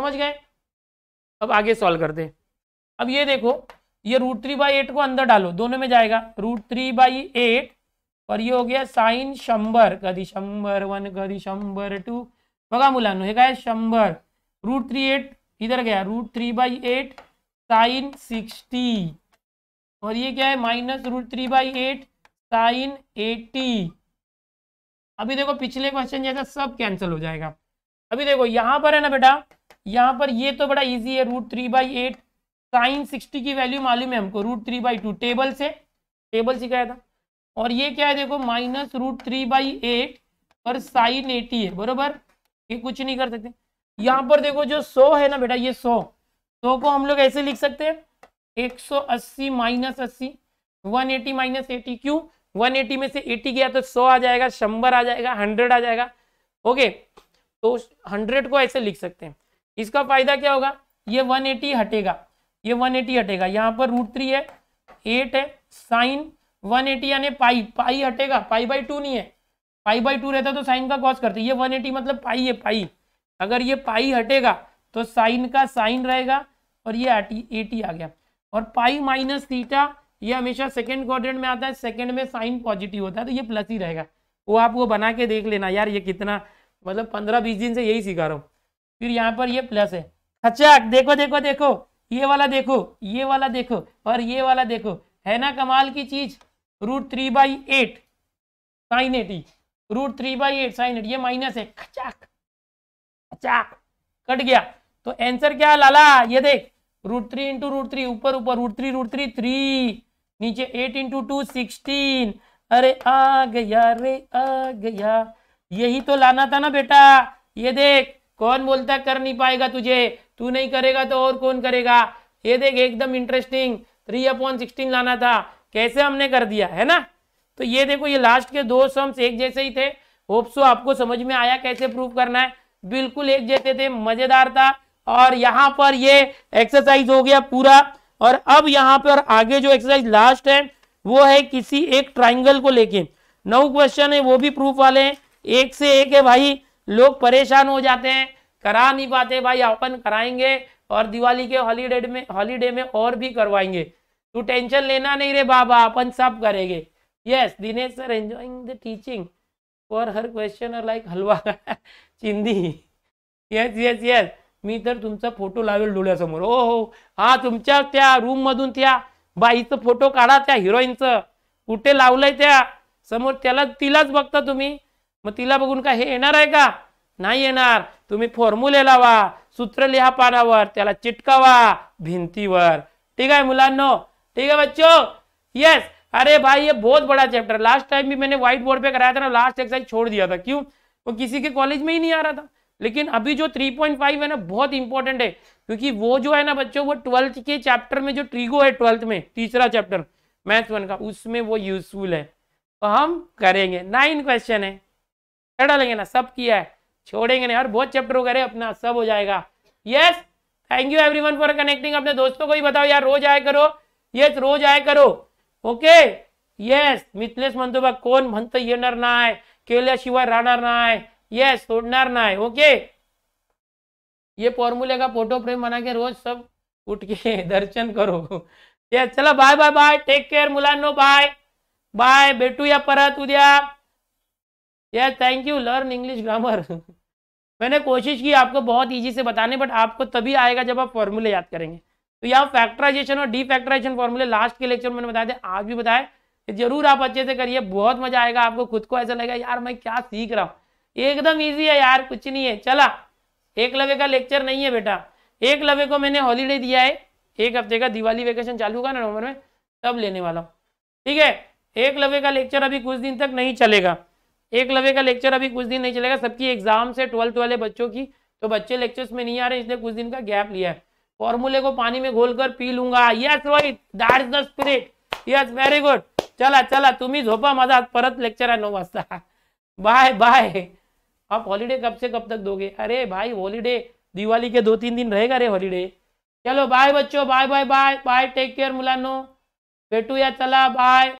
समझ गए अब आगे सॉल्व करते हैं अब ये देखो ये रूट थ्री बाई एट को अंदर डालो दोनों में जाएगा रूट थ्री बाई एट और ये हो गया साइन शंबर कधी शंबर वन कधी शंबर टू बगा मुलांनो हे रूट थ्री एट इधर गया root three by eight sine sixty और ये क्या है minus root three by eight sine eighty अभी देखो पिछले क्वेश्चन जैसा सब कैंसिल हो जाएगा अभी देखो यहां पर है ना बेटा यहां पर ये तो बड़ा इजी है root three by eight sine sixty की वैल्यू मालूम है हमको root three by two table से टेबल सिखाया था और ये क्या है देखो minus root three by eight और साइन एटी है बरोबर ये कुछ नहीं कर सकते यहाँ पर देखो जो सौ है ना बेटा ये सौ सौ को हम लोग ऐसे लिख सकते हैं एक सौ अस्सी माइनस अस्सी वन एटी माइनस एटी क्यों वन एटी में से एटी गया तो सौ आ जाएगा शंबर आ जाएगा हंड्रेड आ जाएगा ओके तो हंड्रेड को ऐसे लिख सकते हैं इसका फायदा क्या होगा ये वन एटी हटेगा ये 180 हटेगा यहाँ पर रूट थ्री है एट है साइन 180 यानी पाई पाई हटेगा पाई बाई टू नहीं है पाई बाई टू रहता तो साइन का कॉस करते ये 180 मतलब पाई है पाई अगर ये पाई हटेगा तो साइन का साइन रहेगा और ये एटी आ गया और पाई माइनस थीटा ये हमेशा सेकेंड क्वाड्रेंट में आता है सेकेंड में साइन पॉजिटिव होता है तो ये प्लस ही रहेगा वो आप वो बना के देख लेना यार ये कितना मतलब पंद्रह बीस दिन से यही सिखा रहा हूँ फिर यहाँ पर ये प्लस है खचक अच्छा, देखो देखो देखो ये वाला देखो ये वाला देखो और ये वाला देखो है ना कमाल की चीज root three by eight sine eighty root three by eight sine eight ये माइनस है चाक चाक कट गया तो आंसर क्या लाला ये देख root three into root three ऊपर ऊपर root three root three three नीचे एट इंटू टू सिक्सटीन अरे आ गया रे आ गया यही तो लाना था ना बेटा ये देख कौन बोलता कर नहीं पाएगा तुझे तू नहीं करेगा तो और कौन करेगा ये देख एकदम इंटरेस्टिंग थ्री अपॉन सिक्सटीन लाना था कैसे हमने कर दिया है ना तो ये देखो ये लास्ट के दो सम्स एक जैसे ही थे होप्सो आपको समझ में आया कैसे प्रूव करना है बिल्कुल एक जैसे थे मजेदार था और यहाँ पर ये एक्सरसाइज हो गया पूरा और अब यहाँ पर आगे जो एक्सरसाइज लास्ट है वो है किसी एक ट्राइंगल को लेके नौ क्वेश्चन है वो भी प्रूफ वाले हैं एक से एक है भाई लोग परेशान हो जाते हैं करा नहीं पाते भाई अपन कराएंगे और दिवाली के हॉलीडे में हॉलीडे में और भी करवाएंगे तू टेंशन लेना नहीं रे बाबा अपन सब करेंगे yes Dinesh sir enjoying the teaching for her question like halwa चिंदी यस यस यस मी तर तुमचा फोटो लावेल डोळ्यासमोर ओ हो हाँ तुमच्या त्या रूम मधून त्या बाईचं फोटो काढा त्या हिरोईनचं कुठे लावलंय त्या समोर त्याला तिलाच बघता तुम्ही मैं तिला बगुन का है येणार आहे का नहीं तुम्हें तुम्ही फॉर्म्युले लावा सूत्र लिहा पानावर त्याला चिटकावा भिंतीवर ठीक है मुलानो ठीक है बच्चो यस अरे भाई ये बहुत बड़ा चैप्टर लास्ट टाइम भी मैंने व्हाइट बोर्ड पे कराया था ना लास्ट एक्साइज छोड़ दिया था क्यों वो किसी के कॉलेज में ही नहीं आ रहा था लेकिन अभी जो 3.5 है ना बहुत इंपॉर्टेंट है क्योंकि वो जो है ना बच्चों वो ट्वेल्थ के चैप्टर में जो ट्रीगो है ट्वेल्थ में तीसरा चैप्टर मैथ्स वन का उसमें वो यूजफुल है तो हम करेंगे नाइन क्वेश्चन है कर डालेंगे ना सब किया है छोड़ेंगे नहीं और बहुत चैप्टर वगैरह अपना सब हो जाएगा yes thank you every for connecting अपने दोस्तों को ही बताओ यार रोज आया करो यस रोज आया करो ओके यस मिथलेश म्हणतो ना म्हणतं येणार नाही केल्याशिवाय ना नाही यस ना नाही ओके ये फॉर्मूले का फोटो फ्रेम बना के रोज सब उठ के दर्शन करो यस चलो bye bye bye take care मुलानो बाय बाय बेटू या परत उद्या यार thank you learn English grammar मैंने कोशिश की आपको बहुत ईजी से बताने बट आपको तभी आएगा जब आप फॉर्मूले याद करेंगे तो यहाँ फैक्टराइजेशन और डी फैक्टराइजेशन फॉर्मूले लास्ट के लेक्चर में मैंने बताए थे आज भी बताए जरूर आप अच्छे से करिए बहुत मजा आएगा आपको खुद को ऐसा लगेगा यार मैं क्या सीख रहा हूँ एकदम ईजी है यार कुछ नहीं है चला एक लवे का लेक्चर नहीं है बेटा एक लवे को मैंने हॉलीडे दिया है एक हफ्ते का दिवाली वेकेशन चालू होगा ना नवंबर में तब लेने वाला हूँ ठीक है एक लवे का लेक्चर अभी कुछ दिन तक नहीं चलेगा एक लवे का लेक्चर अभी कुछ दिन नहीं चलेगा सबकी एग्जाम से ट्वेल्थ वाले बच्चों की तो बच्चे लेक्चर्स में नहीं आ रहे इसलिए कुछ दिन का गैप लिया है फॉर्मूले को पानी में घोल कर पी लूंगा yes Rohit that is the spirit yes very good चला चला तुम्ही झोपा मजा परत लेक्चर है नौ वाजता बाय बाय आप हॉलीडे कब से कब तक दोगे अरे भाई हॉलीडे दिवाली के दो तीन दिन रहेगा रे हॉलीडे चलो बाय बच्चों bye bye bye bye take care भेटू या चला बाय